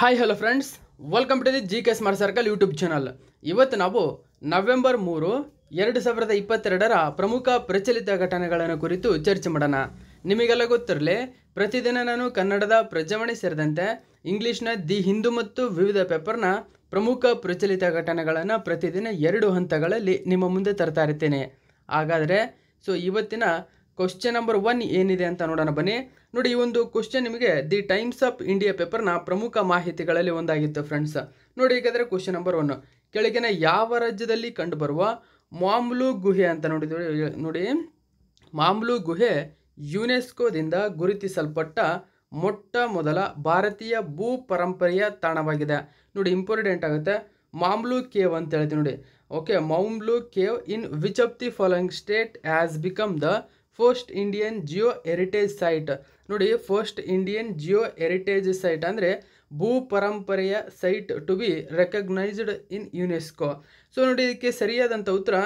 hi hello friends welcome to the G K smart circle YouTube channel ಇವತ್ತು ನಾವು November ಮೂರು ಎರಡು ಸಾವಿರದ ಇಪ್ಪತ್ತೆರಡರ ಪ್ರಮುಖ ಪ್ರಚಲಿತ ಘಟನೆಗಳನ್ನು ಕುರಿತು ಚರ್ಚೆ ಮಾಡೋಣ ನಿಮಗೆಲ್ಲ ಗೊತ್ತಿರಲಿ ಪ್ರತಿದಿನ ನಾನು ಕನ್ನಡದ ಪ್ರಜಾವಣಿ ಸೇರಿದಂತೆ ಇಂಗ್ಲೀಷ್ನ ದಿ ಹಿಂದೂ ಮತ್ತು ವಿವಿಧ ಪೇಪರ್ನ ಪ್ರಮುಖ ಪ್ರಚಲಿತ ಘಟನೆಗಳನ್ನು ಪ್ರತಿದಿನ ಎರಡು ಹಂತಗಳಲ್ಲಿ ನಿಮ್ಮ ಮುಂದೆ ತರ್ತಾ ಇರ್ತೀನಿ ಹಾಗಾದರೆ ಸೊ ಇವತ್ತಿನ ಕ್ವಶನ್ ನಂಬರ್ ಒನ್ ಏನಿದೆ ಅಂತ ನೋಡೋಣ ಬನ್ನಿ ನೋಡಿ ಈ ಒಂದು ಕ್ವಶನ್ ನಿಮಗೆ ದಿ ಟೈಮ್ಸ್ ಆಫ್ ಇಂಡಿಯಾ ಪೇಪರ್ನ ಪ್ರಮುಖ ಮಾಹಿತಿಗಳಲ್ಲಿ ಒಂದಾಗಿತ್ತು ಫ್ರೆಂಡ್ಸ್ ನೋಡಿ ಈಗಾದರೆ ಕ್ವಶನ್ ನಂಬರ್ ಒನ್ ಕೆಳಗಿನ ಯಾವ ರಾಜ್ಯದಲ್ಲಿ ಕಂಡುಬರುವ ಮಾಮ್ಲು ಗುಹೆ ಅಂತ ನೋಡಿದ್ರೆ ನೋಡಿ ಮಾಮ್ಲು ಗುಹೆ ಯುನೆಸ್ಕೋದಿಂದ ಗುರುತಿಸಲ್ಪಟ್ಟ ಮೊಟ್ಟ ಮೊದಲ ಭಾರತೀಯ ಭೂ ಪರಂಪರೆಯ ತಾಣವಾಗಿದೆ ನೋಡಿ ಇಂಪಾರ್ಟೆಂಟ್ ಆಗುತ್ತೆ ಮಾಮ್ಲು ಕೇವ್ ಅಂತ ಹೇಳ್ತೀವಿ ನೋಡಿ okay Mawmluh cave in which of the following state has become the first Indian geo heritage site ನೋಡಿ first Indian geo heritage site ಅಂದರೆ ಭೂ ಪರಂಪರೆಯ site to be recognised in UNESCO so ನೋಡಿ ಇದಕ್ಕೆ ಸರಿಯಾದಂಥ ಉತ್ತರ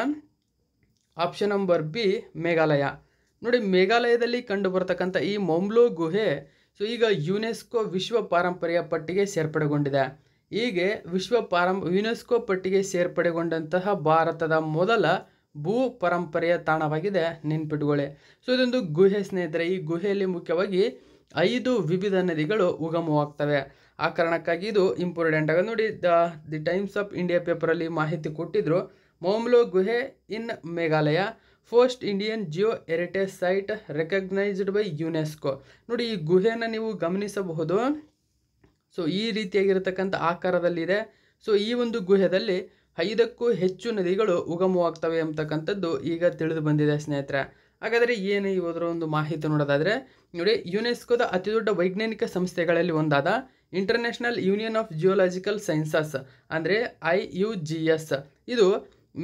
ಆಪ್ಷನ್ ನಂಬರ್ ಬಿ ಮೇಘಾಲಯ ನೋಡಿ ಮೇಘಾಲಯದಲ್ಲಿ ಕಂಡು ಬರ್ತಕ್ಕಂಥ ಈ ಮೊಮ್ಲೋ ಗುಹೆ ಸೊ ಈಗ ಯುನೆಸ್ಕೋ ವಿಶ್ವ ಪಾರಂಪರೆಯ ಪಟ್ಟಿಗೆ ಸೇರ್ಪಡೆಗೊಂಡಿದೆ ಹೀಗೆ ವಿಶ್ವ ಪಾರಂ ಯುನೆಸ್ಕೋ ಪಟ್ಟಿಗೆ ಸೇರ್ಪಡೆಗೊಂಡಂತಹ ಭಾರತದ ಮೊದಲ ಭೂ ಪರಂಪರೆಯ ತಾಣವಾಗಿದೆ ನೆನ್ಪಿಟ್ಕೊಳ್ಳಿ ಸೊ ಇದೊಂದು ಗುಹೆ ಸ್ನೇಹಿತರೆ ಈ ಗುಹೆಯಲ್ಲಿ ಮುಖ್ಯವಾಗಿ ಐದು ವಿವಿಧ ನದಿಗಳು ಉಗಮವಾಗ್ತವೆ ಆ ಕಾರಣಕ್ಕಾಗಿ ಇದು ಇಂಪಾರ್ಟೆಂಟ್ ಆಗ ನೋಡಿ the the Times of India ಪೇಪರಲ್ಲಿ ಮಾಹಿತಿ ಕೊಟ್ಟಿದ್ರು ಮೌಮ್ಲೋ ಗುಹೆ in Meghalaya first Indian geo heritage site recognised by UNESCO ನೋಡಿ ಈ ಗುಹೆಯನ್ನು ನೀವು ಗಮನಿಸಬಹುದು ಸೊ ಈ ರೀತಿಯಾಗಿರತಕ್ಕಂಥ ಆಕಾರದಲ್ಲಿದೆ ಸೊ ಈ ಒಂದು ಗುಹೆಯಲ್ಲಿ ಐದಕ್ಕೂ ಹೆಚ್ಚು ನದಿಗಳು ಉಗಮವಾಗ್ತವೆ ಅಂತಕ್ಕಂಥದ್ದು ಈಗ ತಿಳಿದು ಬಂದಿದೆ ಸ್ನೇಹಿತರೆ ಹಾಗಾದರೆ ಏನು ಇವರ ಒಂದು ಮಾಹಿತಿ ನೋಡೋದಾದರೆ ನೋಡಿ ಯುನೆಸ್ಕೋದ ಅತಿದೊಡ್ಡ ವೈಜ್ಞಾನಿಕ ಸಂಸ್ಥೆಗಳಲ್ಲಿ ಒಂದಾದ international union of geological sciences ಅಂದರೆ ಐ ಯು ಜಿ ಎಸ್ ಇದು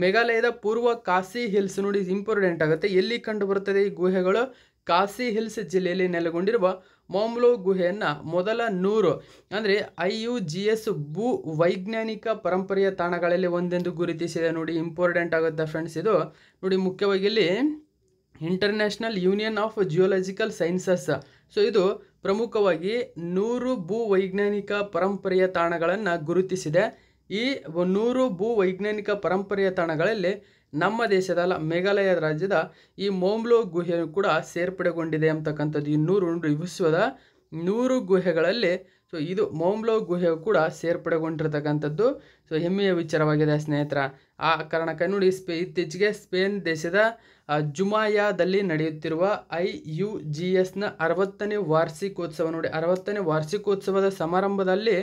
ಮೇಘಾಲಯದ ಪೂರ್ವ ಕಾಸಿ ಹಿಲ್ಸ್ ನೋಡಿ ಇಂಪಾರ್ಟೆಂಟ್ ಆಗುತ್ತೆ ಎಲ್ಲಿ ಕಂಡು ಬರುತ್ತದೆ ಈ ಗುಹೆಗಳು ಕಾಸಿ ಹಿಲ್ಸ್ ಜಿಲ್ಲೆಯಲ್ಲಿ ನೆಲೆಗೊಂಡಿರುವ ಮೊಮ್ಲೋ ಗುಹೆಯನ್ನು ಮೊದಲ ನೂರು ಅಂದರೆ ಐ ಯು ಜಿ ಎಸ್ ಭೂ ವೈಜ್ಞಾನಿಕ ಪರಂಪರೆಯ ತಾಣಗಳಲ್ಲಿ ಒಂದೆಂದು ಗುರುತಿಸಿದೆ ನೋಡಿ ಇಂಪಾರ್ಟೆಂಟ್ ಆಗುತ್ತೆ ಫ್ರೆಂಡ್ಸ್ ಇದು ನೋಡಿ ಮುಖ್ಯವಾಗಿ ಇಲ್ಲಿ international union of geological sciences so ಇದು ಪ್ರಮುಖವಾಗಿ ನೂರು ಭೂ ವೈಜ್ಞಾನಿಕ ಪರಂಪರೆಯ ತಾಣಗಳನ್ನು ಗುರುತಿಸಿದೆ ಈ ನೂರು ಭೂ ವೈಜ್ಞಾನಿಕ ಪರಂಪರೆಯ ತಾಣಗಳಲ್ಲಿ ನಮ್ಮ ದೇಶದ ಮೇಘಾಲಯ ರಾಜ್ಯದ ಈ ಮೋಮ್ಲೋ ಗುಹೆಯು ಕೂಡ ಸೇರ್ಪಡೆಗೊಂಡಿದೆ ಅಂತಕ್ಕಂಥದ್ದು ಈ ನೂರು ವಿಶ್ವದ ನೂರು ಗುಹೆಗಳಲ್ಲಿ ಸೊ ಇದು ಮೋಮ್ಲೋ ಗುಹೆಯು ಕೂಡ ಸೇರ್ಪಡೆಗೊಂಡಿರತಕ್ಕಂಥದ್ದು ಸೊ ಹೆಮ್ಮೆಯ ವಿಚಾರವಾಗಿದೆ ಸ್ನೇಹಿತರ ಆ ಕಾರಣಕ್ಕೆ ನೋಡಿ ಸ್ಪೇ ಇತ್ತೀಚೆಗೆ ಸ್ಪೇನ್ ದೇಶದ ಜುಮಾಯಾದಲ್ಲಿ ನಡೆಯುತ್ತಿರುವ ಐ ಯು ಜಿ ಎಸ್ನ ಅರವತ್ತನೇ ವಾರ್ಷಿಕೋತ್ಸವ ನೋಡಿ ಅರವತ್ತನೇ ವಾರ್ಷಿಕೋತ್ಸವದ ಸಮಾರಂಭದಲ್ಲಿ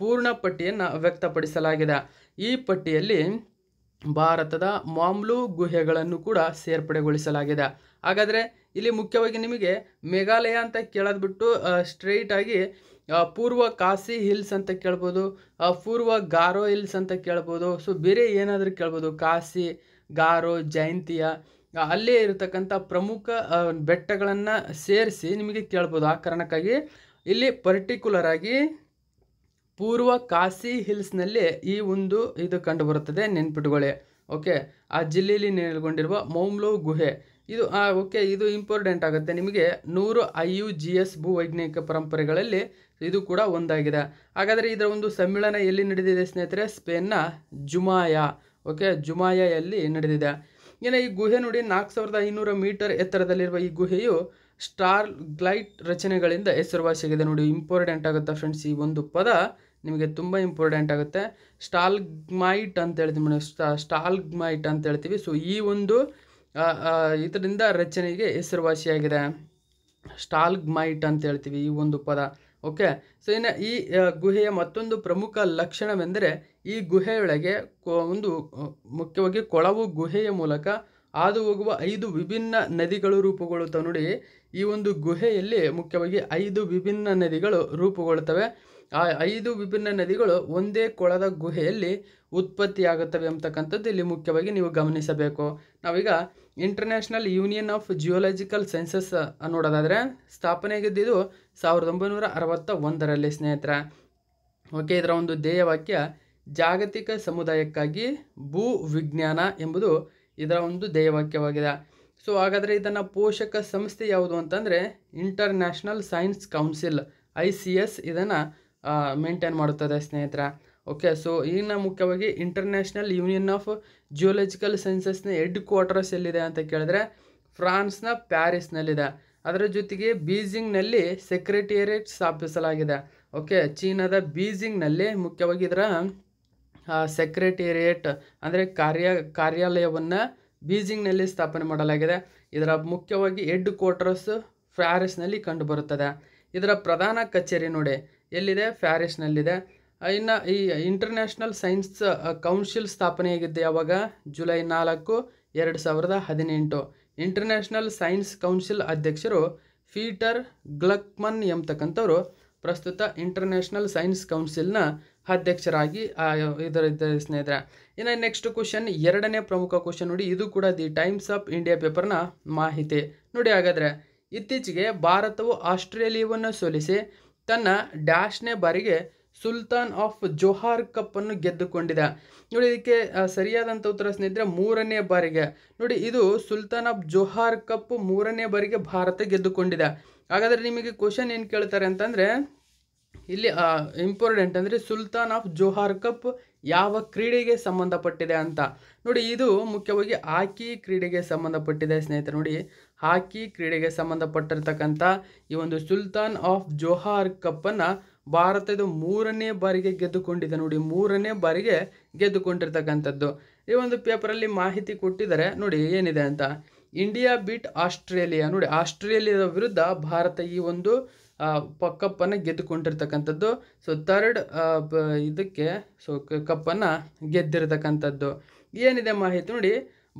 ಪೂರ್ಣ ಪಟ್ಟಿಯನ್ನು ವ್ಯಕ್ತಪಡಿಸಲಾಗಿದೆ ಈ ಪಟ್ಟಿಯಲ್ಲಿ ಭಾರತದ ಮಾಮ್ಲು ಗುಹೆಗಳನ್ನು ಕೂಡ ಸೇರ್ಪಡೆಗೊಳಿಸಲಾಗಿದೆ ಹಾಗಾದರೆ ಇಲ್ಲಿ ಮುಖ್ಯವಾಗಿ ನಿಮಗೆ ಮೇಘಾಲಯ ಅಂತ ಕೇಳದ್ಬಿಟ್ಟು ಸ್ಟ್ರೈಟಾಗಿ ಪೂರ್ವ ಕಾಸಿ ಹಿಲ್ಸ್ ಅಂತ ಕೇಳ್ಬೋದು ಪೂರ್ವ ಗಾರೋ ಹಿಲ್ಸ್ ಅಂತ ಕೇಳ್ಬೋದು ಸೊ ಬೇರೆ ಏನಾದರೂ ಕೇಳ್ಬೋದು ಕಾಸಿ ಗಾರೋ ಜಯಂತಿಯ ಅಲ್ಲೇ ಇರತಕ್ಕಂಥ ಪ್ರಮುಖ ಬೆಟ್ಟಗಳನ್ನು ಸೇರಿಸಿ ನಿಮಗೆ ಕೇಳ್ಬೋದು ಆ ಕಾರಣಕ್ಕಾಗಿ ಇಲ್ಲಿ ಪರ್ಟಿಕ್ಯುಲರಾಗಿ ಪೂರ್ವ ಹಿಲ್ಸ್ ಹಿಲ್ಸ್ನಲ್ಲಿ ಈ ಒಂದು ಇದು ಕಂಡುಬರುತ್ತದೆ ನೆನ್ಪಿಟ್ಕೊಳ್ಳಿ ಓಕೆ ಆ ಜಿಲ್ಲೆಯಲ್ಲಿ ನೆಲೆಗೊಂಡಿರುವ ಮೌಮ್ಲೋ ಗುಹೆ ಇದು ಓಕೆ ಇದು ಇಂಪಾರ್ಟೆಂಟ್ ಆಗುತ್ತೆ ನಿಮಗೆ ನೂರು ಐ ಯು ಜಿ ಎಸ್ ಭೂವೈಜ್ಞಾನಿಕ ಪರಂಪರೆಗಳಲ್ಲಿ ಇದು ಕೂಡ ಒಂದಾಗಿದೆ ಹಾಗಾದರೆ ಇದರ ಒಂದು ಸಮ್ಮೇಳನ ಎಲ್ಲಿ ನಡೆದಿದೆ ಸ್ನೇಹಿತರೆ ಸ್ಪೇನ್ನ ಜುಮಾಯ ಓಕೆ ಜುಮಾಯಲ್ಲಿ ನಡೆದಿದೆ ಇನ್ನು ಈ ಗುಹೆ ನೋಡಿ ನಾಲ್ಕು ಸಾವಿರದ ಐನೂರು ಮೀಟರ್ ಎತ್ತರದಲ್ಲಿರುವ ಈ ಗುಹೆಯು ಸ್ಟಾರ್ ಗ್ಲೈಟ್ ರಚನೆಗಳಿಂದ ಹೆಸರುವಾಸಿಯಾಗಿದೆ ನೋಡಿ ಇಂಪಾರ್ಟೆಂಟ್ ಆಗುತ್ತೆ ಫ್ರೆಂಡ್ಸ್ ಈ ಒಂದು ಪದ ನಿಮಗೆ ತುಂಬ ಇಂಪಾರ್ಟೆಂಟ್ ಆಗುತ್ತೆ ಸ್ಟಾಲ್ಗ್ಮೈಟ್ ಅಂತ ಹೇಳ್ತೀವಿ ಮೇಡಮ್ ಸ್ಟಾ ಸ್ಟಾಲ್ಗ್ಮೈಟ್ ಅಂತ ಹೇಳ್ತೀವಿ ಸೊ ಈ ಒಂದು ಇದರಿಂದ ರಚನೆಗೆ ಹೆಸರುವಾಸಿಯಾಗಿದೆ ಸ್ಟಾಲ್ಗ್ಮೈಟ್ ಅಂತ ಹೇಳ್ತೀವಿ ಈ ಒಂದು ಪದ ಓಕೆ ಸೊ ಇನ್ನು ಈ ಗುಹೆಯ ಮತ್ತೊಂದು ಪ್ರಮುಖ ಲಕ್ಷಣವೆಂದರೆ ಈ ಗುಹೆಯೊಳಗೆ ಒಂದು ಮುಖ್ಯವಾಗಿ ಕೊಳವು ಗುಹೆಯ ಮೂಲಕ ಹಾದು ಹೋಗುವ ಐದು ವಿಭಿನ್ನ ನದಿಗಳು ರೂಪುಗೊಳ್ಳುತ್ತವೆ ನೋಡಿ ಈ ಒಂದು ಗುಹೆಯಲ್ಲಿ ಮುಖ್ಯವಾಗಿ ಐದು ವಿಭಿನ್ನ ನದಿಗಳು ರೂಪುಗೊಳ್ಳುತ್ತವೆ ಆ ಐದು ವಿಭಿನ್ನ ನದಿಗಳು ಒಂದೇ ಕೊಳದ ಗುಹೆಯಲ್ಲಿ ಉತ್ಪತ್ತಿಯಾಗುತ್ತವೆ ಅಂತಕ್ಕಂಥದ್ದು ಇಲ್ಲಿ ಮುಖ್ಯವಾಗಿ ನೀವು ಗಮನಿಸಬೇಕು ನಾವೀಗ international union of geological sciences ನೋಡೋದಾದರೆ ಸ್ಥಾಪನೆಗಿದ್ದಿದ್ದು ಸಾವಿರದ ಒಂಬೈನೂರ ಅರವತ್ತ ಒಂದರಲ್ಲಿ ಸ್ನೇಹಿತರ ಓಕೆ ಇದರ ಒಂದು ಧ್ಯೇಯವಾಕ್ಯ ಜಾಗತಿಕ ಸಮುದಾಯಕ್ಕಾಗಿ ಭೂ ವಿಜ್ಞಾನ ಎಂಬುದು ಇದರ ಒಂದು ಧ್ಯೇಯವಾಕ್ಯವಾಗಿದೆ ಸೊ ಹಾಗಾದರೆ ಇದನ್ನು ಪೋಷಕ ಸಂಸ್ಥೆ ಯಾವುದು ಅಂತಂದರೆ international science council I C S ಇದನ್ನು ಮೇಂಟೈನ್ ಮಾಡುತ್ತದೆ ಸ್ನೇಹಿತರ ಓಕೆ ಸೊ ಈಗಿನ ಮುಖ್ಯವಾಗಿ ಇಂಟರ್ನ್ಯಾಷನಲ್ ಯೂನಿಯನ್ ಆಫ್ ಜಿಯೋಲಜಿಕಲ್ ಸೈನ್ಸಸ್ನ ಹೆಡ್ ಕ್ವಾರ್ಟರ್ಸ್ ಎಲ್ಲಿದೆ ಅಂತ ಕೇಳಿದ್ರೆ ಫ್ರಾನ್ಸ್ನ ಪ್ಯಾರಿಸ್ನಲ್ಲಿದೆ ಅದರ ಜೊತೆಗೆ ಬೀಜಿಂಗ್ನಲ್ಲಿ ಸೆಕ್ರೆಟೇರಿಯೇಟ್ ಸ್ಥಾಪಿಸಲಾಗಿದೆ ಓಕೆ ಚೀನಾದ ಬೀಜಿಂಗ್ನಲ್ಲಿ ಮುಖ್ಯವಾಗಿ ಇದರ ಸೆಕ್ರೆಟೇರಿಯೇಟ್ ಅಂದರೆ ಕಾರ್ಯ ಕಾರ್ಯಾಲಯವನ್ನು ಬೀಜಿಂಗ್ನಲ್ಲಿ ಸ್ಥಾಪನೆ ಮಾಡಲಾಗಿದೆ ಇದರ ಮುಖ್ಯವಾಗಿ ಹೆಡ್ ಕ್ವಾರ್ಟರ್ಸ್ ಫ್ಯಾರಿಸ್ನಲ್ಲಿ ಕಂಡುಬರುತ್ತದೆ ಇದರ ಪ್ರಧಾನ ಕಚೇರಿ ನೋಡಿ ಎಲ್ಲಿದೆ ಪ್ಯಾರಿಸ್ನಲ್ಲಿದೆ ಇನ್ನು ಈ ಇಂಟರ್ನ್ಯಾಷನಲ್ ಸೈನ್ಸ್ ಕೌನ್ಸಿಲ್ ಸ್ಥಾಪನೆಯಾಗಿದ್ದು ಯಾವಾಗ ಜುಲೈ ನಾಲ್ಕು ಎರಡು ಸಾವಿರದ ಹದಿನೆಂಟು ಇಂಟರ್ನ್ಯಾಷನಲ್ ಸೈನ್ಸ್ ಕೌನ್ಸಿಲ್ ಅಧ್ಯಕ್ಷರು ಫೀಟರ್ ಗ್ಲಕ್ಮನ್ ಎಂಬತಕ್ಕಂಥವ್ರು ಪ್ರಸ್ತುತ ಇಂಟರ್ನ್ಯಾಷನಲ್ ಸೈನ್ಸ್ ಕೌನ್ಸಿಲ್ನ ಅಧ್ಯಕ್ಷರಾಗಿ ಇದರ ಸ್ನೇಹಿತರೆ ಇನ್ನು ನೆಕ್ಸ್ಟ್ ಕ್ವಶನ್ ಎರಡನೇ ಪ್ರಮುಖ ಕ್ವಶನ್ ನೋಡಿ ಇದು ಕೂಡ ದಿ ಟೈಮ್ಸ್ ಆಫ್ ಇಂಡಿಯಾ ಪೇಪರ್ನ ಮಾಹಿತಿ ನೋಡಿ ಹಾಗಾದರೆ ಇತ್ತೀಚೆಗೆ ಭಾರತವು ಆಸ್ಟ್ರೇಲಿಯಾವನ್ನು ಸೋಲಿಸಿ ತನ್ನ ಡ್ಯಾಶ್ನೇ ಬಾರಿಗೆ ಸುಲ್ತಾನ್ ಆಫ್ ಜೋಹಾರ್ ಕಪ್ ಅನ್ನು ಗೆದ್ದುಕೊಂಡಿದೆ ನೋಡಿ ಇದಕ್ಕೆ ಸರಿಯಾದಂಥ ಉತ್ತರ ಸ್ನೇಹಿತರೆ ಮೂರನೇ ಬಾರಿಗೆ ನೋಡಿ ಇದು ಸುಲ್ತಾನ್ ಆಫ್ ಜೋಹಾರ್ ಕಪ್ ಮೂರನೇ ಬಾರಿಗೆ ಭಾರತ ಗೆದ್ದುಕೊಂಡಿದೆ ಹಾಗಾದರೆ ನಿಮಗೆ ಕ್ವಶನ್ ಏನು ಕೇಳ್ತಾರೆ ಅಂತಂದರೆ ಇಲ್ಲಿ ಇಂಪಾರ್ಟೆಂಟ್ ಅಂದರೆ ಸುಲ್ತಾನ್ ಆಫ್ ಜೋಹಾರ್ ಕಪ್ ಯಾವ ಕ್ರೀಡೆಗೆ ಸಂಬಂಧಪಟ್ಟಿದೆ ಅಂತ ನೋಡಿ ಇದು ಮುಖ್ಯವಾಗಿ ಹಾಕಿ ಕ್ರೀಡೆಗೆ ಸಂಬಂಧಪಟ್ಟಿದೆ ಸ್ನೇಹಿತರೆ ನೋಡಿ ಹಾಕಿ ಕ್ರೀಡೆಗೆ ಸಂಬಂಧಪಟ್ಟಿರ್ತಕ್ಕಂಥ ಈ ಒಂದು ಸುಲ್ತಾನ್ ಆಫ್ ಜೋಹಾರ್ ಕಪ್ಪನ್ನು ಭಾರತದ ಮೂರನೇ ಬಾರಿಗೆ ಗೆದ್ದುಕೊಂಡಿದೆ ನೋಡಿ ಮೂರನೇ ಬಾರಿಗೆ ಗೆದ್ದುಕೊಂಡಿರ್ತಕ್ಕಂಥದ್ದು ಈ ಒಂದು ಪೇಪರಲ್ಲಿ ಮಾಹಿತಿ ಕೊಟ್ಟಿದ್ದಾರೆ ನೋಡಿ ಏನಿದೆ ಅಂತ ಇಂಡಿಯಾ ಬಿಟ್ ಆಸ್ಟ್ರೇಲಿಯಾ ನೋಡಿ ಆಸ್ಟ್ರೇಲಿಯಾದ ವಿರುದ್ಧ ಭಾರತ ಈ ಒಂದು ಕಪ್ಪನ್ನು ಗೆದ್ದುಕೊಂಡಿರ್ತಕ್ಕಂಥದ್ದು ಸೊ ಥರ್ಡ್ ಇದಕ್ಕೆ ಸೊ ಕಪ್ಪನ್ನು ಗೆದ್ದಿರ್ತಕ್ಕಂಥದ್ದು ಏನಿದೆ ಮಾಹಿತಿ ನೋಡಿ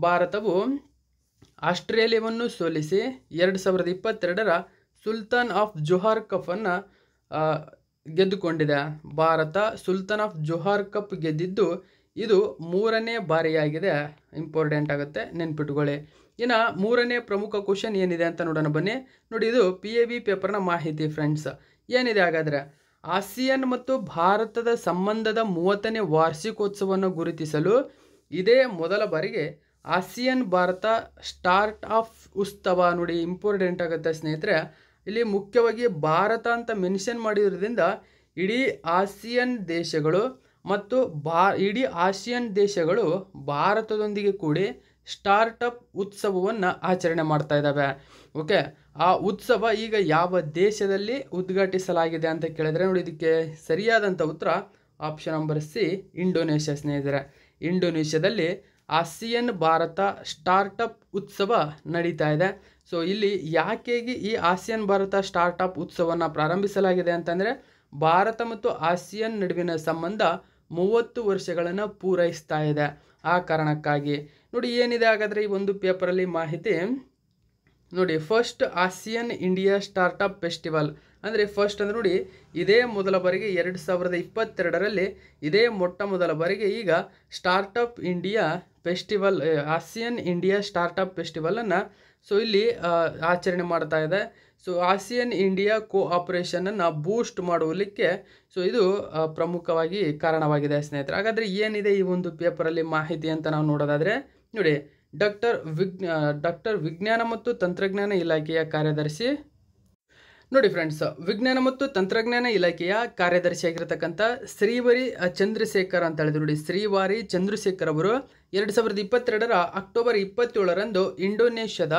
ಭಾರತವು ಆಸ್ಟ್ರೇಲಿಯಾವನ್ನು ಸೋಲಿಸಿ ಎರಡು ಸಾವಿರದ ಇಪ್ಪತ್ತೆರಡರ ಸುಲ್ತಾನ್ ಆಫ್ ಜೊಹಾರ್ ಕಪ್ಪನ್ನು ಗೆದ್ದುಕೊಂಡಿದೆ Bharat Sultan of Johor cup ಗೆದ್ದಿದ್ದು ಇದು ಮೂರನೇ ಬಾರಿಯಾಗಿದೆ ಇಂಪಾರ್ಟೆಂಟ್ ಆಗುತ್ತೆ ನೆನ್ಪಿಟ್ಕೊಳ್ಳಿ ಇನ್ನು ಮೂರನೇ ಪ್ರಮುಖ ಕ್ವಶನ್ ಏನಿದೆ ಅಂತ ನೋಡೋಣ ಬನ್ನಿ ನೋಡಿ ಇದು ಪಿ ಎ ವಿ ಪೇಪರ್ನ ಮಾಹಿತಿ ಫ್ರೆಂಡ್ಸ್ ಏನಿದೆ ಹಾಗಾದರೆ ಆಸಿಯನ್ ಮತ್ತು ಭಾರತದ ಸಂಬಂಧದ ಮೂವತ್ತನೇ ವಾರ್ಷಿಕೋತ್ಸವವನ್ನು ಗುರುತಿಸಲು ಇದೇ ಮೊದಲ ಬಾರಿಗೆ ಆಸಿಯನ್ ಭಾರತ ಸ್ಟಾರ್ಟ್ ಆಫ್ ಉತ್ಸವ ನೋಡಿ ಇಂಪಾರ್ಟೆಂಟ್ ಆಗುತ್ತೆ ಸ್ನೇಹಿತರೆ ಇಲ್ಲಿ ಮುಖ್ಯವಾಗಿ ಭಾರತ ಅಂತ ಮೆನ್ಷನ್ ಮಾಡಿರೋದ್ರಿಂದ ಇಡೀ ಆಸಿಯನ್ ದೇಶಗಳು ಮತ್ತು ಬಾ ಇಡೀ ಆಸಿಯನ್ ದೇಶಗಳು ಭಾರತದೊಂದಿಗೆ ಕೂಡಿ ಸ್ಟಾರ್ಟಪ್ ಉತ್ಸವವನ್ನು ಆಚರಣೆ ಮಾಡ್ತಾ ಇದ್ದಾವೆ ಓಕೆ ಆ ಉತ್ಸವ ಈಗ ಯಾವ ದೇಶದಲ್ಲಿ ಉದ್ಘಾಟಿಸಲಾಗಿದೆ ಅಂತ ಕೇಳಿದರೆ ನೋಡಿ ಇದಕ್ಕೆ ಸರಿಯಾದಂಥ ಉತ್ತರ ಆಪ್ಷನ್ ನಂಬರ್ ಸಿ ಇಂಡೋನೇಷ್ಯಾ ಸ್ನೇಹಿತರೆ ಇಂಡೋನೇಷ್ಯಾದಲ್ಲಿ ಆಸಿಯನ್ ಭಾರತ ಸ್ಟಾರ್ಟಪ್ ಉತ್ಸವ ನಡೀತಾ ಇದೆ ಸೊ ಇಲ್ಲಿ ಯಾಕೆಗೆ ಈ ಆಸಿಯನ್ ಭಾರತ ಸ್ಟಾರ್ಟಪ್ ಉತ್ಸವನ ಪ್ರಾರಂಭಿಸಲಾಗಿದೆ ಅಂತಂದರೆ ಭಾರತ ಮತ್ತು ಆಸಿಯನ್ ನಡುವಿನ ಸಂಬಂಧ ಮೂವತ್ತು ವರ್ಷಗಳನ್ನು ಪೂರೈಸ್ತಾ ಇದೆ ಆ ಕಾರಣಕ್ಕಾಗಿ ನೋಡಿ ಏನಿದೆ ಹಾಗಾದರೆ ಈ ಒಂದು ಪೇಪರಲ್ಲಿ ಮಾಹಿತಿ ನೋಡಿ first ASEAN India startup festival ಅಂದರೆ ಫಸ್ಟ್ ಅಂದರೆ ನೋಡಿ ಇದೇ ಮೊದಲ ಬಾರಿಗೆ ಎರಡು ಸಾವಿರದ ಇಪ್ಪತ್ತೆರಡರಲ್ಲಿ ಇದೇ ಮೊಟ್ಟ ಮೊದಲ ಬಾರಿಗೆ ಈಗ startup India festival ASEAN India startup ಫೆಸ್ಟಿವಲನ್ನು ಸೊ ಇಲ್ಲಿ ಆಚರಣೆ ಮಾಡ್ತಾ ಇದೆ ಸೊ ಆಸಿಯನ್ ಇಂಡಿಯಾ ಆಪರೇಷನನ್ನು ಬೂಸ್ಟ್ ಮಾಡುವಲಿಕ್ಕೆ ಸೊ ಇದು ಪ್ರಮುಖವಾಗಿ ಕಾರಣವಾಗಿದೆ ಸ್ನೇಹಿತರೆ ಹಾಗಾದರೆ ಏನಿದೆ ಈ ಒಂದು ಪೇಪರಲ್ಲಿ ಮಾಹಿತಿ ಅಂತ ನಾವು ನೋಡೋದಾದರೆ ನೋಡಿ ಡಾಕ್ಟರ್ ವಿಜ್ಞ ಡಾಕ್ಟರ್ ವಿಜ್ಞಾನ ಮತ್ತು ತಂತ್ರಜ್ಞಾನ ಇಲಾಖೆಯ ಕಾರ್ಯದರ್ಶಿ ನೋಡಿ ಫ್ರೆಂಡ್ಸ್ ವಿಜ್ಞಾನ ಮತ್ತು ತಂತ್ರಜ್ಞಾನ ಇಲಾಖೆಯ ಕಾರ್ಯದರ್ಶಿಯಾಗಿರತಕ್ಕಂಥ ಶ್ರೀವರಿ ಚಂದ್ರಶೇಖರ್ ಅಂತ ಹೇಳಿದ್ರು ನೋಡಿ ಶ್ರೀವಾರಿ ಚಂದ್ರಶೇಖರ್ ಅವರು ಎರಡು ಸಾವಿರದ ಇಪ್ಪತ್ತೆರಡರ ಅಕ್ಟೋಬರ್ ಇಪ್ಪತ್ತೇಳರಂದು ಇಂಡೋನೇಷ್ಯಾದ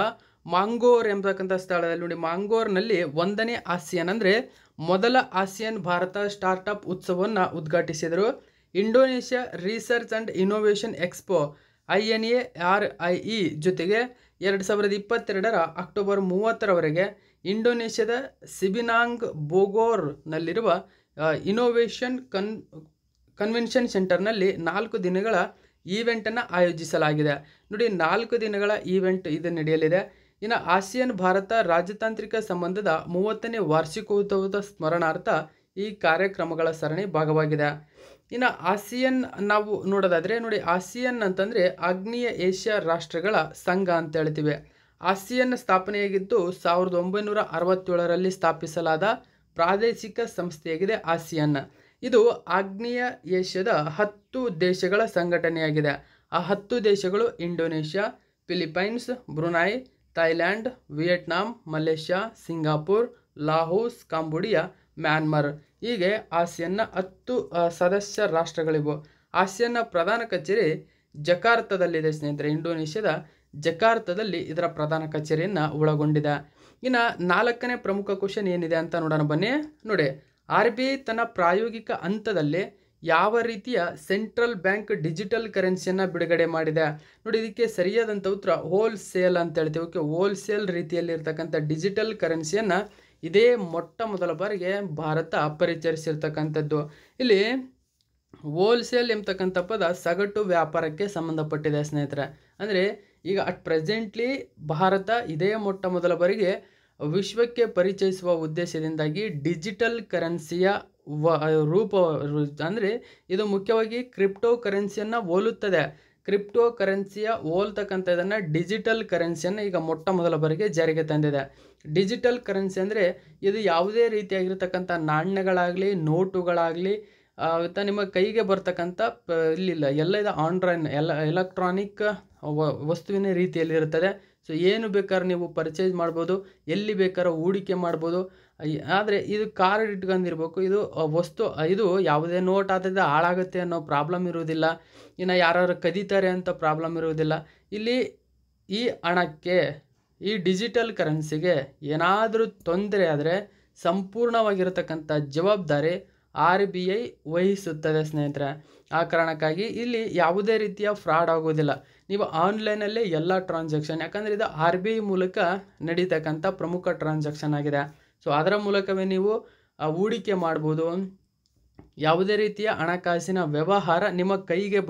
ಮಾಂಗೋರ್ ಎಂಬತಕ್ಕಂಥ ಸ್ಥಳದಲ್ಲಿ ನೋಡಿ ಮಾಂಗೋರ್ನಲ್ಲಿ ಒಂದನೇ ಆಸಿಯನ್ ಅಂದರೆ ಮೊದಲ ಆಸಿಯನ್ ಭಾರತ ಸ್ಟಾರ್ಟಪ್ ಉತ್ಸವವನ್ನು ಉದ್ಘಾಟಿಸಿದರು Indonesia research and innovation expo I N A R I E ಜೊತೆಗೆ ಎರಡು ಸಾವಿರದ ಇಪ್ಪತ್ತೆರಡರ ಅಕ್ಟೋಬರ್ ಮೂವತ್ತರವರೆಗೆ ಇಂಡೋನೇಷ್ಯಾದ ಸಿಬಿನಾಂಗ್ ಬೋಗೋರ್ನಲ್ಲಿರುವ ಇನೋವೇಷನ್ ಕನ್ ಕನ್ವೆನ್ಷನ್ ಸೆಂಟರ್ನಲ್ಲಿ ನಾಲ್ಕು ದಿನಗಳ ಈವೆಂಟನ್ನು ಆಯೋಜಿಸಲಾಗಿದೆ ನೋಡಿ ನಾಲ್ಕು ದಿನಗಳ ಈವೆಂಟ್ ಇದು ನಡೆಯಲಿದೆ ಇನ್ನು ಆಸಿಯನ್ ಭಾರತ ರಾಜತಾಂತ್ರಿಕ ಸಂಬಂಧದ ಮೂವತ್ತನೇ ವಾರ್ಷಿಕೋತ್ಸವದ ಸ್ಮರಣಾರ್ಥ ಈ ಕಾರ್ಯಕ್ರಮಗಳ ಸರಣಿ ಭಾಗವಾಗಿದೆ ಇನ್ನು ಆಸಿಯನ್ ನಾವು ನೋಡೋದಾದರೆ ನೋಡಿ ಆಸಿಯನ್ ಅಂತಂದರೆ ಆಗ್ನೇಯ ಏಷ್ಯಾ ರಾಷ್ಟ್ರಗಳ ಸಂಘ ಅಂತ ಹೇಳ್ತೀವಿ ಆಸ್ತಿಯನ್ನು ಸ್ಥಾಪನೆಯಾಗಿದ್ದು ಸಾವಿರದ ಒಂಬೈನೂರ ಅರವತ್ತೇಳರಲ್ಲಿ ಸ್ಥಾಪಿಸಲಾದ ಪ್ರಾದೇಶಿಕ ಸಂಸ್ಥೆಯಾಗಿದೆ ಆಸಿಯನ್ ಇದು ಆಗ್ನೇಯ ಏಷ್ಯಾದ ಹತ್ತು ದೇಶಗಳ ಸಂಘಟನೆಯಾಗಿದೆ ಆ ಹತ್ತು ದೇಶಗಳು Indonesia Philippines Brunei Thailand Vietnam Malaysia Singapore Laos Cambodia Myanmar ಹೀಗೆ ಆಸಿಯನ್ನ ಹತ್ತು ಸದಸ್ಯ ರಾಷ್ಟ್ರಗಳಿವು ಆಸಿಯನ್ನ ಪ್ರಧಾನ ಕಚೇರಿ ಜಕಾರ್ತದಲ್ಲಿದೆ ಸ್ನೇಹಿತರೆ ಇಂಡೋನೇಷ್ಯಾದ ಜಕಾರ್ತದಲ್ಲಿ ಇದರ ಪ್ರಧಾನ ಕಚೇರಿಯನ್ನು ಒಳಗೊಂಡಿದೆ ಇನ್ನು ನಾಲ್ಕನೇ ಪ್ರಮುಖ ಕ್ವಶನ್ ಏನಿದೆ ಅಂತ ನೋಡೋಣ ಬನ್ನಿ ನೋಡಿ ಆರ್ ಬಿ ಐ ತನ್ನ ಪ್ರಾಯೋಗಿಕ ಹಂತದಲ್ಲಿ ಯಾವ ರೀತಿಯ ಸೆಂಟ್ರಲ್ ಬ್ಯಾಂಕ್ ಡಿಜಿಟಲ್ ಕರೆನ್ಸಿಯನ್ನು ಬಿಡುಗಡೆ ಮಾಡಿದೆ ನೋಡಿ ಇದಕ್ಕೆ ಸರಿಯಾದಂಥ ಉತ್ತರ ಹೋಲ್ಸೇಲ್ ಅಂತ ಹೇಳ್ತೀವಿ ಓಕೆ ಹೋಲ್ಸೇಲ್ ರೀತಿಯಲ್ಲಿರ್ತಕ್ಕಂಥ ಡಿಜಿಟಲ್ ಕರೆನ್ಸಿಯನ್ನು ಇದೇ ಮೊಟ್ಟ ಮೊದಲ ಬಾರಿಗೆ ಭಾರತ ಪರಿಚಯಿಸಿರ್ತಕ್ಕಂಥದ್ದು ಇಲ್ಲಿ ಹೋಲ್ಸೇಲ್ ಎಂಬತಕ್ಕಂಥ ಪದ ಸಗಟು ವ್ಯಾಪಾರಕ್ಕೆ ಸಂಬಂಧಪಟ್ಟಿದೆ ಸ್ನೇಹಿತರೆ ಅಂದರೆ ಈಗ ಅಟ್ ಪ್ರೆಸೆಂಟ್ಲಿ ಭಾರತ ಇದೇ ಮೊಟ್ಟ ಮೊದಲ ಬಾರಿಗೆ ವಿಶ್ವಕ್ಕೆ ಪರಿಚಯಿಸುವ ಉದ್ದೇಶದಿಂದಾಗಿ ಡಿಜಿಟಲ್ ಕರೆನ್ಸಿಯ ವ ರೂಪ ಅಂದರೆ ಇದು ಮುಖ್ಯವಾಗಿ ಕ್ರಿಪ್ಟೋ ಕರೆನ್ಸಿಯನ್ನು ಹೋಲುತ್ತದೆ ಕ್ರಿಪ್ಟೋ ಕರೆನ್ಸಿಯ ಹೋಲ್ತಕ್ಕಂಥದನ್ನು ಡಿಜಿಟಲ್ ಕರೆನ್ಸಿಯನ್ನು ಈಗ ಮೊಟ್ಟ ಮೊದಲ ಬಾರಿಗೆ ಜಾರಿಗೆ ತಂದಿದೆ ಡಿಜಿಟಲ್ ಕರೆನ್ಸಿ ಅಂದರೆ ಇದು ಯಾವುದೇ ರೀತಿಯಾಗಿರ್ತಕ್ಕಂಥ ನಾಣ್ಯಗಳಾಗಲಿ ನೋಟುಗಳಾಗಲಿ ಆಯಿತಾ ನಿಮ್ಮ ಕೈಗೆ ಬರ್ತಕ್ಕಂಥ ಪ ಇಲ್ಲಿಲ್ಲ ಎಲ್ಲ ಇದು ಆನ್ಲೈನ್ ಎಲ್ಲ ಎಲೆಕ್ಟ್ರಾನಿಕ್ ವಸ್ತುವಿನ ರೀತಿಯಲ್ಲಿರುತ್ತದೆ ಸೊ ಏನು ಬೇಕಾದ್ರೆ ನೀವು ಪರ್ಚೇಸ್ ಮಾಡ್ಬೋದು ಎಲ್ಲಿ ಬೇಕಾದ್ರೆ ಹೂಡಿಕೆ ಮಾಡ್ಬೋದು ಆದರೆ ಇದು ಕಾರ್ಡ್ ಇಟ್ಕೊಂಡಿರ್ಬೇಕು ಇದು ವಸ್ತು ಇದು ಯಾವುದೇ ನೋಟ್ ಆದಾಗ ಹಾಳಾಗುತ್ತೆ ಅನ್ನೋ ಪ್ರಾಬ್ಲಮ್ ಇರುವುದಿಲ್ಲ ಇನ್ನು ಯಾರು ಕದೀತಾರೆ ಅಂತ ಪ್ರಾಬ್ಲಮ್ ಇರುವುದಿಲ್ಲ ಇಲ್ಲಿ ಈ ಹಣಕ್ಕೆ ಈ ಡಿಜಿಟಲ್ ಕರೆನ್ಸಿಗೆ ಏನಾದರೂ ತೊಂದರೆ ಆದರೆ ಸಂಪೂರ್ಣವಾಗಿರತಕ್ಕಂಥ ಜವಾಬ್ದಾರಿ ಆರ್ ಬಿ ಐ ವಹಿಸುತ್ತದೆ ಸ್ನೇಹಿತರೆ ಆ ಕಾರಣಕ್ಕಾಗಿ ಇಲ್ಲಿ ಯಾವುದೇ ರೀತಿಯ ಫ್ರಾಡ್ ಆಗೋದಿಲ್ಲ ನೀವು ಆನ್ಲೈನಲ್ಲೇ ಎಲ್ಲ ಟ್ರಾನ್ಸಾಕ್ಷನ್ ಯಾಕಂದರೆ ಇದು ಆರ್ ಬಿ ಐ ಮೂಲಕ ನಡೀತಕ್ಕಂಥ ಪ್ರಮುಖ ಟ್ರಾನ್ಸಾಕ್ಷನ್ ಆಗಿದೆ ಸೊ ಅದರ ಮೂಲಕವೇ ನೀವು ಹೂಡಿಕೆ ಮಾಡ್ಬೋದು ಯಾವುದೇ ರೀತಿಯ ಹಣಕಾಸಿನ ವ್ಯವಹಾರ ನಿಮ್ಮ ಕೈಗೆ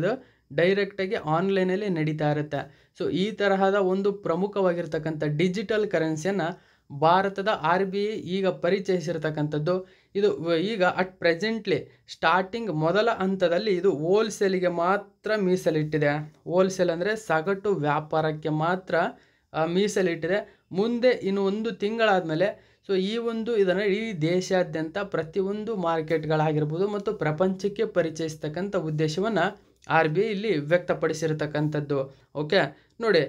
ಅದು ಡೈರೆಕ್ಟಾಗಿ ಆನ್ಲೈನಲ್ಲಿ ನಡೀತಾ ಇರುತ್ತೆ ಸೊ ಈ ತರಹದ ಒಂದು ಪ್ರಮುಖವಾಗಿರ್ತಕ್ಕಂಥ ಡಿಜಿಟಲ್ ಕರೆನ್ಸಿಯನ್ನು ಭಾರತದ ಆರ್ ಬಿ ಐ ಈಗ ಪರಿಚಯಿಸಿರ್ತಕ್ಕಂಥದ್ದು ಇದು ಈಗ ಅಟ್ ಪ್ರೆಸೆಂಟ್ಲಿ ಸ್ಟಾರ್ಟಿಂಗ್ ಮೊದಲ ಹಂತದಲ್ಲಿ ಇದು ಹೋಲ್ಸೇಲಿಗೆ ಮಾತ್ರ ಮೀಸಲಿಟ್ಟಿದೆ ಹೋಲ್ಸೇಲ್ ಅಂದರೆ ಸಗಟು ವ್ಯಾಪಾರಕ್ಕೆ ಮಾತ್ರ ಮೀಸಲಿಟ್ಟಿದೆ ಮುಂದೆ ಇನ್ನು ಒಂದು ತಿಂಗಳಾದಮೇಲೆ ಸೊ ಈ ಒಂದು ಇದನ್ನು ಇಡೀ ದೇಶಾದ್ಯಂತ ಪ್ರತಿಯೊಂದು ಮಾರ್ಕೆಟ್ಗಳಾಗಿರ್ಬೋದು ಮತ್ತು ಪ್ರಪಂಚಕ್ಕೆ ಪರಿಚಯಿಸ್ತಕ್ಕಂಥ ಉದ್ದೇಶವನ್ನು ಆರ್ ಬಿ ಐ ಇಲ್ಲಿ ವ್ಯಕ್ತಪಡಿಸಿರತಕ್ಕಂಥದ್ದು ಓಕೆ ನೋಡಿ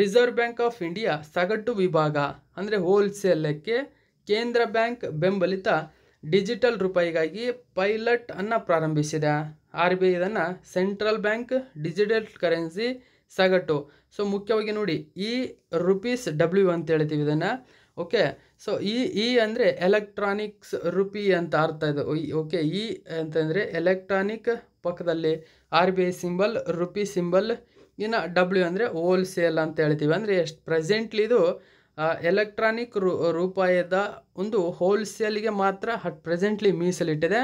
ರಿಸರ್ವ್ ಬ್ಯಾಂಕ್ ಆಫ್ ಇಂಡಿಯಾ ಸಗಟು ವಿಭಾಗ ಅಂದರೆ ಹೋಲ್ಸೇಲಕ್ಕೆ ಕೇಂದ್ರ ಬ್ಯಾಂಕ್ ಬೆಂಬಲಿತ ಡಿಜಿಟಲ್ ರೂಪಾಯಿಗಾಗಿ ಪೈಲಟ್ ಅನ್ನು ಪ್ರಾರಂಭಿಸಿದೆ ಆರ್ ಬಿ ಐ ಇದನ್ನು ಸೆಂಟ್ರಲ್ ಬ್ಯಾಂಕ್ ಡಿಜಿಟಲ್ ಕರೆನ್ಸಿ ಸಗಟು ಸೊ ಮುಖ್ಯವಾಗಿ ನೋಡಿ ಈ ರುಪೀಸ್ ಡಬ್ಲ್ಯೂ ಅಂತ ಹೇಳ್ತೀವಿ ಇದನ್ನು ಓಕೆ ಸೊ ಈ ಈ ಅಂದರೆ ಎಲೆಕ್ಟ್ರಾನಿಕ್ಸ್ ರುಪಿ ಅಂತ ಅರ್ಥ ಇದು ಓಕೆ ಈ ಅಂತಂದರೆ ಎಲೆಕ್ಟ್ರಾನಿಕ್ ಪಕ್ಕದಲ್ಲಿ R B I symbol rupee symbol ಇನ್ನು ಡಬ್ಲ್ಯೂ ಅಂದರೆ ಹೋಲ್ಸೇಲ್ ಅಂತ ಹೇಳ್ತೀವಿ ಅಂದರೆ ಎಷ್ಟು ಪ್ರೆಸೆಂಟ್ಲಿ ಇದು ಎಲೆಕ್ಟ್ರಾನಿಕ್ ರೂ ರೂಪಾಯದ ಒಂದು ಹೋಲ್ಸೇಲ್ಗೆ ಮಾತ್ರ ಅಟ್ ಪ್ರೆಸೆಂಟ್ಲಿ ಮೀಸಲಿಟ್ಟಿದೆ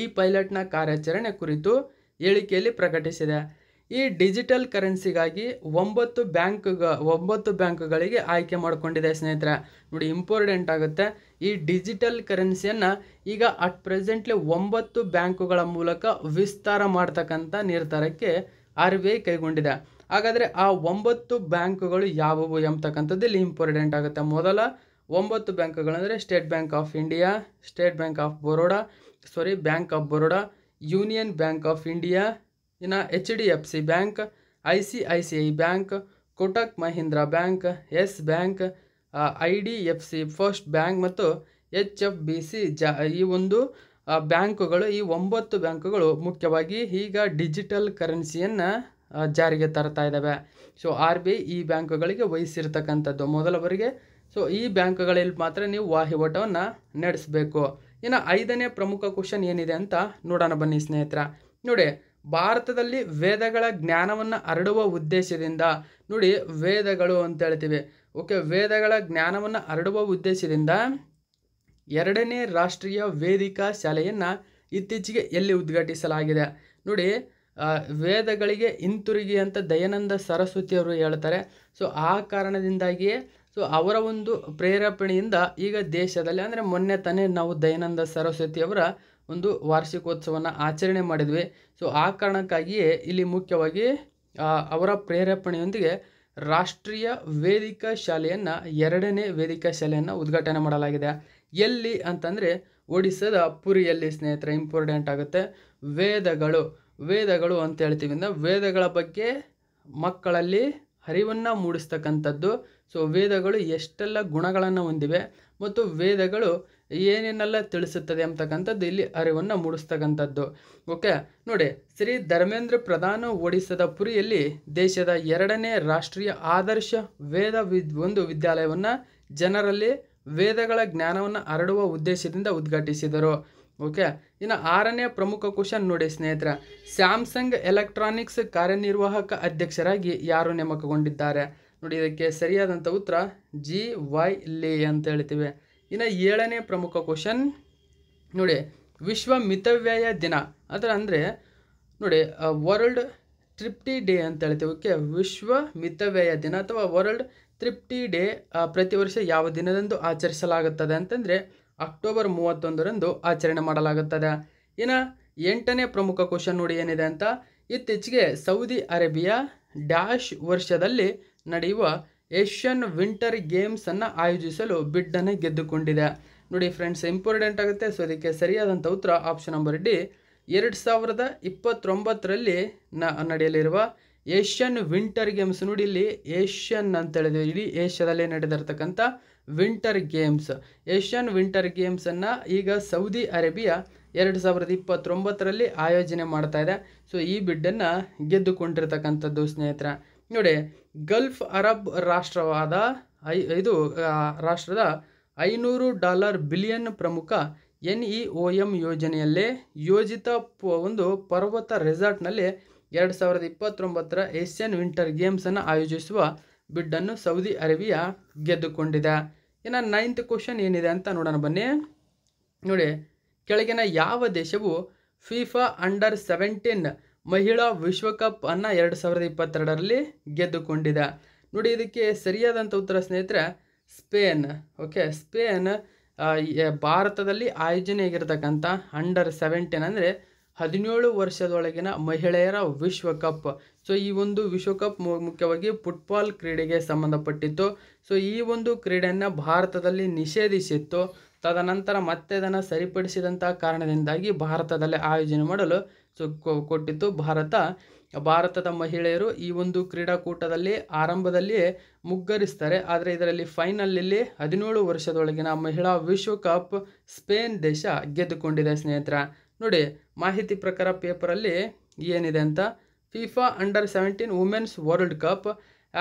ಈ ಪೈಲಟ್ನ ಕಾರ್ಯಾಚರಣೆ ಕುರಿತು ಹೇಳಿಕೆಯಲ್ಲಿ ಪ್ರಕಟಿಸಿದೆ ಈ ಡಿಜಿಟಲ್ ಕರೆನ್ಸಿಗಾಗಿ ಒಂಬತ್ತು ಬ್ಯಾಂಕ್ಗ ಒಂಬತ್ತು ಬ್ಯಾಂಕ್ಗಳಿಗೆ ಆಯ್ಕೆ ಮಾಡಿಕೊಂಡಿದೆ ಸ್ನೇಹಿತರೆ ನೋಡಿ ಇಂಪಾರ್ಟೆಂಟ್ ಆಗುತ್ತೆ ಈ ಡಿಜಿಟಲ್ ಕರೆನ್ಸಿಯನ್ನು ಈಗ ಅಟ್ ಪ್ರೆಸೆಂಟ್ಲಿ ಒಂಬತ್ತು ಬ್ಯಾಂಕುಗಳ ಮೂಲಕ ವಿಸ್ತಾರ ಮಾಡ್ತಕ್ಕಂಥ ನಿರ್ಧಾರಕ್ಕೆ ಆರ್ ಬಿ ಐ ಕೈಗೊಂಡಿದೆ ಹಾಗಾದರೆ ಆ ಒಂಬತ್ತು ಬ್ಯಾಂಕುಗಳು ಯಾವುವು ಎಂಬತಕ್ಕಂಥದ್ದು ಇಲ್ಲಿ ಇಂಪಾರ್ಟೆಂಟ್ ಆಗುತ್ತೆ ಮೊದಲ ಒಂಬತ್ತು ಬ್ಯಾಂಕುಗಳಂದರೆ State Bank of India State Bank of Baroda sorry Bank of Baroda Union Bank of India ಇನ್ನು H D F C bank I C I C I bank Kotak Mahindra bank yes bank I D F C first bank ಮತ್ತು H F B C ಜಾ ಈ ಒಂದು ಬ್ಯಾಂಕುಗಳು ಈ ಒಂಬತ್ತು ಬ್ಯಾಂಕುಗಳು ಮುಖ್ಯವಾಗಿ ಈಗ ಡಿಜಿಟಲ್ ಕರೆನ್ಸಿಯನ್ನು ಜಾರಿಗೆ ತರ್ತಾ ಇದ್ದಾವೆ ಸೊ ಆರ್ ಬಿ ಐ ಈ ಬ್ಯಾಂಕುಗಳಿಗೆ ವಹಿಸಿರ್ತಕ್ಕಂಥದ್ದು ಮೊದಲವರಿಗೆ ಸೊ ಈ ಬ್ಯಾಂಕ್ಗಳಲ್ಲಿ ಮಾತ್ರ ನೀವು ವಹಿವಾಟವನ್ನು ನಡೆಸಬೇಕು ಇನ್ನು ಐದನೇ ಪ್ರಮುಖ ಕ್ವಶನ್ ಏನಿದೆ ಅಂತ ನೋಡೋಣ ಬನ್ನಿ ಸ್ನೇಹಿತರ ನೋಡಿ ಭಾರತದಲ್ಲಿ ವೇದಗಳ ಜ್ಞಾನವನ್ನು ಹರಡುವ ಉದ್ದೇಶದಿಂದ ನೋಡಿ ವೇದಗಳು ಅಂತ ಹೇಳ್ತೀವಿ ಓಕೆ ವೇದಗಳ ಜ್ಞಾನವನ್ನು ಹರಡುವ ಉದ್ದೇಶದಿಂದ ಎರಡನೇ ರಾಷ್ಟ್ರೀಯ ವೇದಿಕಾ ಶಾಲೆಯನ್ನು ಇತ್ತೀಚೆಗೆ ಎಲ್ಲಿ ಉದ್ಘಾಟಿಸಲಾಗಿದೆ ನೋಡಿ ವೇದಗಳಿಗೆ ಹಿಂತಿರುಗಿ ಅಂತ ದಯಾನಂದ ಸರಸ್ವತಿಯವರು ಹೇಳ್ತಾರೆ ಸೊ ಆ ಕಾರಣದಿಂದಾಗಿಯೇ ಸೊ ಅವರ ಒಂದು ಪ್ರೇರೇಪಣೆಯಿಂದ ಈಗ ದೇಶದಲ್ಲಿ ಅಂದರೆ ಮೊನ್ನೆ ತಾನೇ ನಾವು ದಯಾನಂದ ಸರಸ್ವತಿಯವರ ಒಂದು ವಾರ್ಷಿಕೋತ್ಸವವನ್ನು ಆಚರಣೆ ಮಾಡಿದ್ವಿ ಸೊ ಆ ಕಾರಣಕ್ಕಾಗಿಯೇ ಇಲ್ಲಿ ಮುಖ್ಯವಾಗಿ ಅವರ ಪ್ರೇರೇಪಣೆಯೊಂದಿಗೆ ರಾಷ್ಟ್ರೀಯ ವೇದಿಕಾ ಶಾಲೆಯನ್ನು ಎರಡನೇ ವೇದಿಕಾ ಶಾಲೆಯನ್ನು ಉದ್ಘಾಟನೆ ಮಾಡಲಾಗಿದೆ ಎಲ್ಲಿ ಅಂತಂದರೆ ಒಡಿಸ್ಸಾದ ಪುರಿಯಲ್ಲಿ ಸ್ನೇಹಿತರೆ ಇಂಪಾರ್ಟೆಂಟ್ ಆಗುತ್ತೆ ವೇದಗಳು ವೇದಗಳು ಅಂತ ಹೇಳ್ತೀವಿ ಅಂದರೆ ವೇದಗಳ ಬಗ್ಗೆ ಮಕ್ಕಳಲ್ಲಿ ಅರಿವನ್ನು ಮೂಡಿಸ್ತಕ್ಕಂಥದ್ದು ಸೊ ವೇದಗಳು ಎಷ್ಟೆಲ್ಲ ಗುಣಗಳನ್ನು ಹೊಂದಿವೆ ಮತ್ತು ವೇದಗಳು ಏನೇನೆಲ್ಲ ತಿಳಿಸುತ್ತದೆ ಅಂತಕ್ಕಂಥದ್ದು ಇಲ್ಲಿ ಅರಿವನ್ನು ಮೂಡಿಸ್ತಕ್ಕಂಥದ್ದು ಓಕೆ ನೋಡಿ ಶ್ರೀ ಧರ್ಮೇಂದ್ರ ಪ್ರಧಾನ ಒಡಿಸ್ಸಾದ ಪುರಿಯಲ್ಲಿ ದೇಶದ ಎರಡನೇ ರಾಷ್ಟ್ರೀಯ ಆದರ್ಶ ವೇದ ವಿದ್ ಒಂದು ವಿದ್ಯಾಲಯವನ್ನು ಜನರಲ್ಲಿ ವೇದಗಳ ಜ್ಞಾನವನ್ನು ಹರಡುವ ಉದ್ದೇಶದಿಂದ ಉದ್ಘಾಟಿಸಿದರು ಓಕೆ ಇನ್ನು ಆರನೇ ಪ್ರಮುಖ ಕ್ವಶನ್ ನೋಡಿ ಸ್ನೇಹಿತರ ಸ್ಯಾಮ್ಸಂಗ್ ಎಲೆಕ್ಟ್ರಾನಿಕ್ಸ್ ಕಾರ್ಯನಿರ್ವಾಹಕ ಅಧ್ಯಕ್ಷರಾಗಿ ಯಾರು ನೇಮಕಗೊಂಡಿದ್ದಾರೆ ನೋಡಿ ಇದಕ್ಕೆ ಸರಿಯಾದಂಥ ಉತ್ತರ ಜಿ ವೈ ಲೇ ಅಂತ ಹೇಳ್ತೀವಿ ಇನ್ನು ಏಳನೇ ಪ್ರಮುಖ ಕ್ವಶನ್ ನೋಡಿ ವಿಶ್ವ ಮಿತವ್ಯಯ ದಿನ ಅದರ ಅಂದರೆ ನೋಡಿ ವರ್ಲ್ಡ್ ಟ್ರಿಪ್ಟಿ ಡೇ ಅಂತ ಹೇಳ್ತೀವಿ ಓಕೆ ವಿಶ್ವ ಮಿತವ್ಯಯ ದಿನ ಅಥವಾ ವರ್ಲ್ಡ್ ತ್ರಿಪ್ಟಿ ಡೇ ಪ್ರತಿ ವರ್ಷ ಯಾವ ದಿನದಂದು ಆಚರಿಸಲಾಗುತ್ತದೆ ಅಂತಂದರೆ ಅಕ್ಟೋಬರ್ ಮೂವತ್ತೊಂದರಂದು ಆಚರಣೆ ಮಾಡಲಾಗುತ್ತದೆ ಇನ್ನು ಎಂಟನೇ ಪ್ರಮುಖ ಕ್ವಶನ್ ನೋಡಿ ಏನಿದೆ ಅಂತ ಇತ್ತೀಚೆಗೆ ಸೌದಿ ಅರೇಬಿಯಾ ಡ್ಯಾಶ್ ವರ್ಷದಲ್ಲಿ ನಡೆಯುವ ಏಷ್ಯನ್ ವಿಂಟರ್ ಗೇಮ್ಸನ್ನು ಆಯೋಜಿಸಲು ಬಿಡ್ಡನ್ನು ಗೆದ್ದುಕೊಂಡಿದೆ ನೋಡಿ ಫ್ರೆಂಡ್ಸ್ ಇಂಪಾರ್ಟೆಂಟ್ ಆಗುತ್ತೆ ಸೊ ಅದಕ್ಕೆ ಸರಿಯಾದಂಥ ಉತ್ತರ ಆಪ್ಷನ್ ನಂಬರ್ ಡಿ ಎರಡು ಸಾವಿರದ ಇಪ್ಪತ್ತೊಂಬತ್ತರಲ್ಲಿ ನ ನಡೆಯಲಿರುವ ಏಷ್ಯನ್ ವಿಂಟರ್ ಗೇಮ್ಸ್ ನೋಡಿ ಇಲ್ಲಿ ಏಷ್ಯನ್ ಅಂತೇಳಿದ್ವಿ ಇಡೀ ಏಷ್ಯಾದಲ್ಲೇ ನಡೆದಿರ್ತಕ್ಕಂಥ ವಿಂಟರ್ ಗೇಮ್ಸ್ ಏಷ್ಯನ್ ವಿಂಟರ್ ಗೇಮ್ಸನ್ನು ಈಗ ಸೌದಿ ಅರೇಬಿಯಾ ಎರಡು ಸಾವಿರದ ಇಪ್ಪತ್ತೊಂಬತ್ತರಲ್ಲಿ ಆಯೋಜನೆ ಮಾಡ್ತಾ ಇದೆ ಸೊ ಈ ಬಿಡ್ಡನ್ನು ಗೆದ್ದುಕೊಂಡಿರ್ತಕ್ಕಂಥದ್ದು ಸ್ನೇಹಿತರ ನೋಡಿ ಗಲ್ಫ್ ಅರಬ್ ರಾಷ್ಟ್ರವಾದ ಐ ಇದು ರಾಷ್ಟ್ರದ ಐನೂರು ಡಾಲರ್ ಬಿಲಿಯನ್ ಪ್ರಮುಖ ಎನ್ ಇ ಒ ಎಂ ಯೋಜನೆಯಲ್ಲೇ ಯೋಜಿತ ಒಂದು ಪರ್ವತ ರೆಸಾರ್ಟ್ನಲ್ಲಿ ಎರಡು ಸಾವಿರದ ಇಪ್ಪತ್ತೊಂಬತ್ತರ ಏಷ್ಯನ್ ವಿಂಟರ್ ಗೇಮ್ಸನ್ನು ಆಯೋಜಿಸುವ ಬಿಡ್ಡನ್ನು ಸೌದಿ ಅರೇಬಿಯಾ ಗೆದ್ದುಕೊಂಡಿದೆ ಇನ್ನು ನೈನ್ತ್ ಕ್ವಶನ್ ಏನಿದೆ ಅಂತ ನೋಡೋಣ ಬನ್ನಿ ನೋಡಿ ಕೆಳಗಿನ ಯಾವ ದೇಶವು ಫಿಫಾ ಅಂಡರ್ ಸೆವೆಂಟೀನ್ ಮಹಿಳಾ ವಿಶ್ವಕಪ್ ಅನ್ನು ಎರಡು ಸಾವಿರದ ಇಪ್ಪತ್ತೆರಡರಲ್ಲಿ ಗೆದ್ದುಕೊಂಡಿದೆ ನೋಡಿ ಇದಕ್ಕೆ ಸರಿಯಾದಂಥ ಉತ್ತರ ಸ್ನೇಹಿತರೆ ಸ್ಪೇನ್ ಓಕೆ ಸ್ಪೇನ್ ಭಾರತದಲ್ಲಿ ಆಯೋಜನೆಯಾಗಿರ್ತಕ್ಕಂಥ ಅಂಡರ್ ಸೆವೆಂಟೀನ್ ಅಂದರೆ ಹದಿನೇಳು ವರ್ಷದೊಳಗಿನ ಮಹಿಳೆಯರ ವಿಶ್ವಕಪ್ ಸೊ ಈ ಒಂದು ವಿಶ್ವಕಪ್ ಮುಖ್ಯವಾಗಿ ಫುಟ್ಬಾಲ್ ಕ್ರೀಡೆಗೆ ಸಂಬಂಧಪಟ್ಟಿತ್ತು ಸೊ ಈ ಒಂದು ಕ್ರೀಡೆಯನ್ನು ಭಾರತದಲ್ಲಿ ನಿಷೇಧಿಸಿತ್ತು ತದನಂತರ ಮತ್ತೆ ಅದನ್ನು ಸರಿಪಡಿಸಿದಂಥ ಕಾರಣದಿಂದಾಗಿ ಭಾರತದಲ್ಲಿ ಆಯೋಜನೆ ಮಾಡಲು ಸೊ ಕೊಟ್ಟಿತ್ತು ಭಾರತ ಭಾರತದ ಮಹಿಳೆಯರು ಈ ಒಂದು ಕ್ರೀಡಾಕೂಟದಲ್ಲಿ ಆರಂಭದಲ್ಲಿಯೇ ಮುಗ್ಗರಿಸ್ತಾರೆ ಆದರೆ ಇದರಲ್ಲಿ ಫೈನಲಲ್ಲಿ ಹದಿನೇಳು ವರ್ಷದೊಳಗಿನ ಮಹಿಳಾ ವಿಶ್ವಕಪ್ ಸ್ಪೇನ್ ದೇಶ ಗೆದ್ದುಕೊಂಡಿದೆ ಸ್ನೇಹಿತರ ನೋಡಿ ಮಾಹಿತಿ ಪ್ರಕಾರ ಪೇಪರಲ್ಲಿ ಏನಿದೆ ಅಂತ FIFA under seventeen women's world cup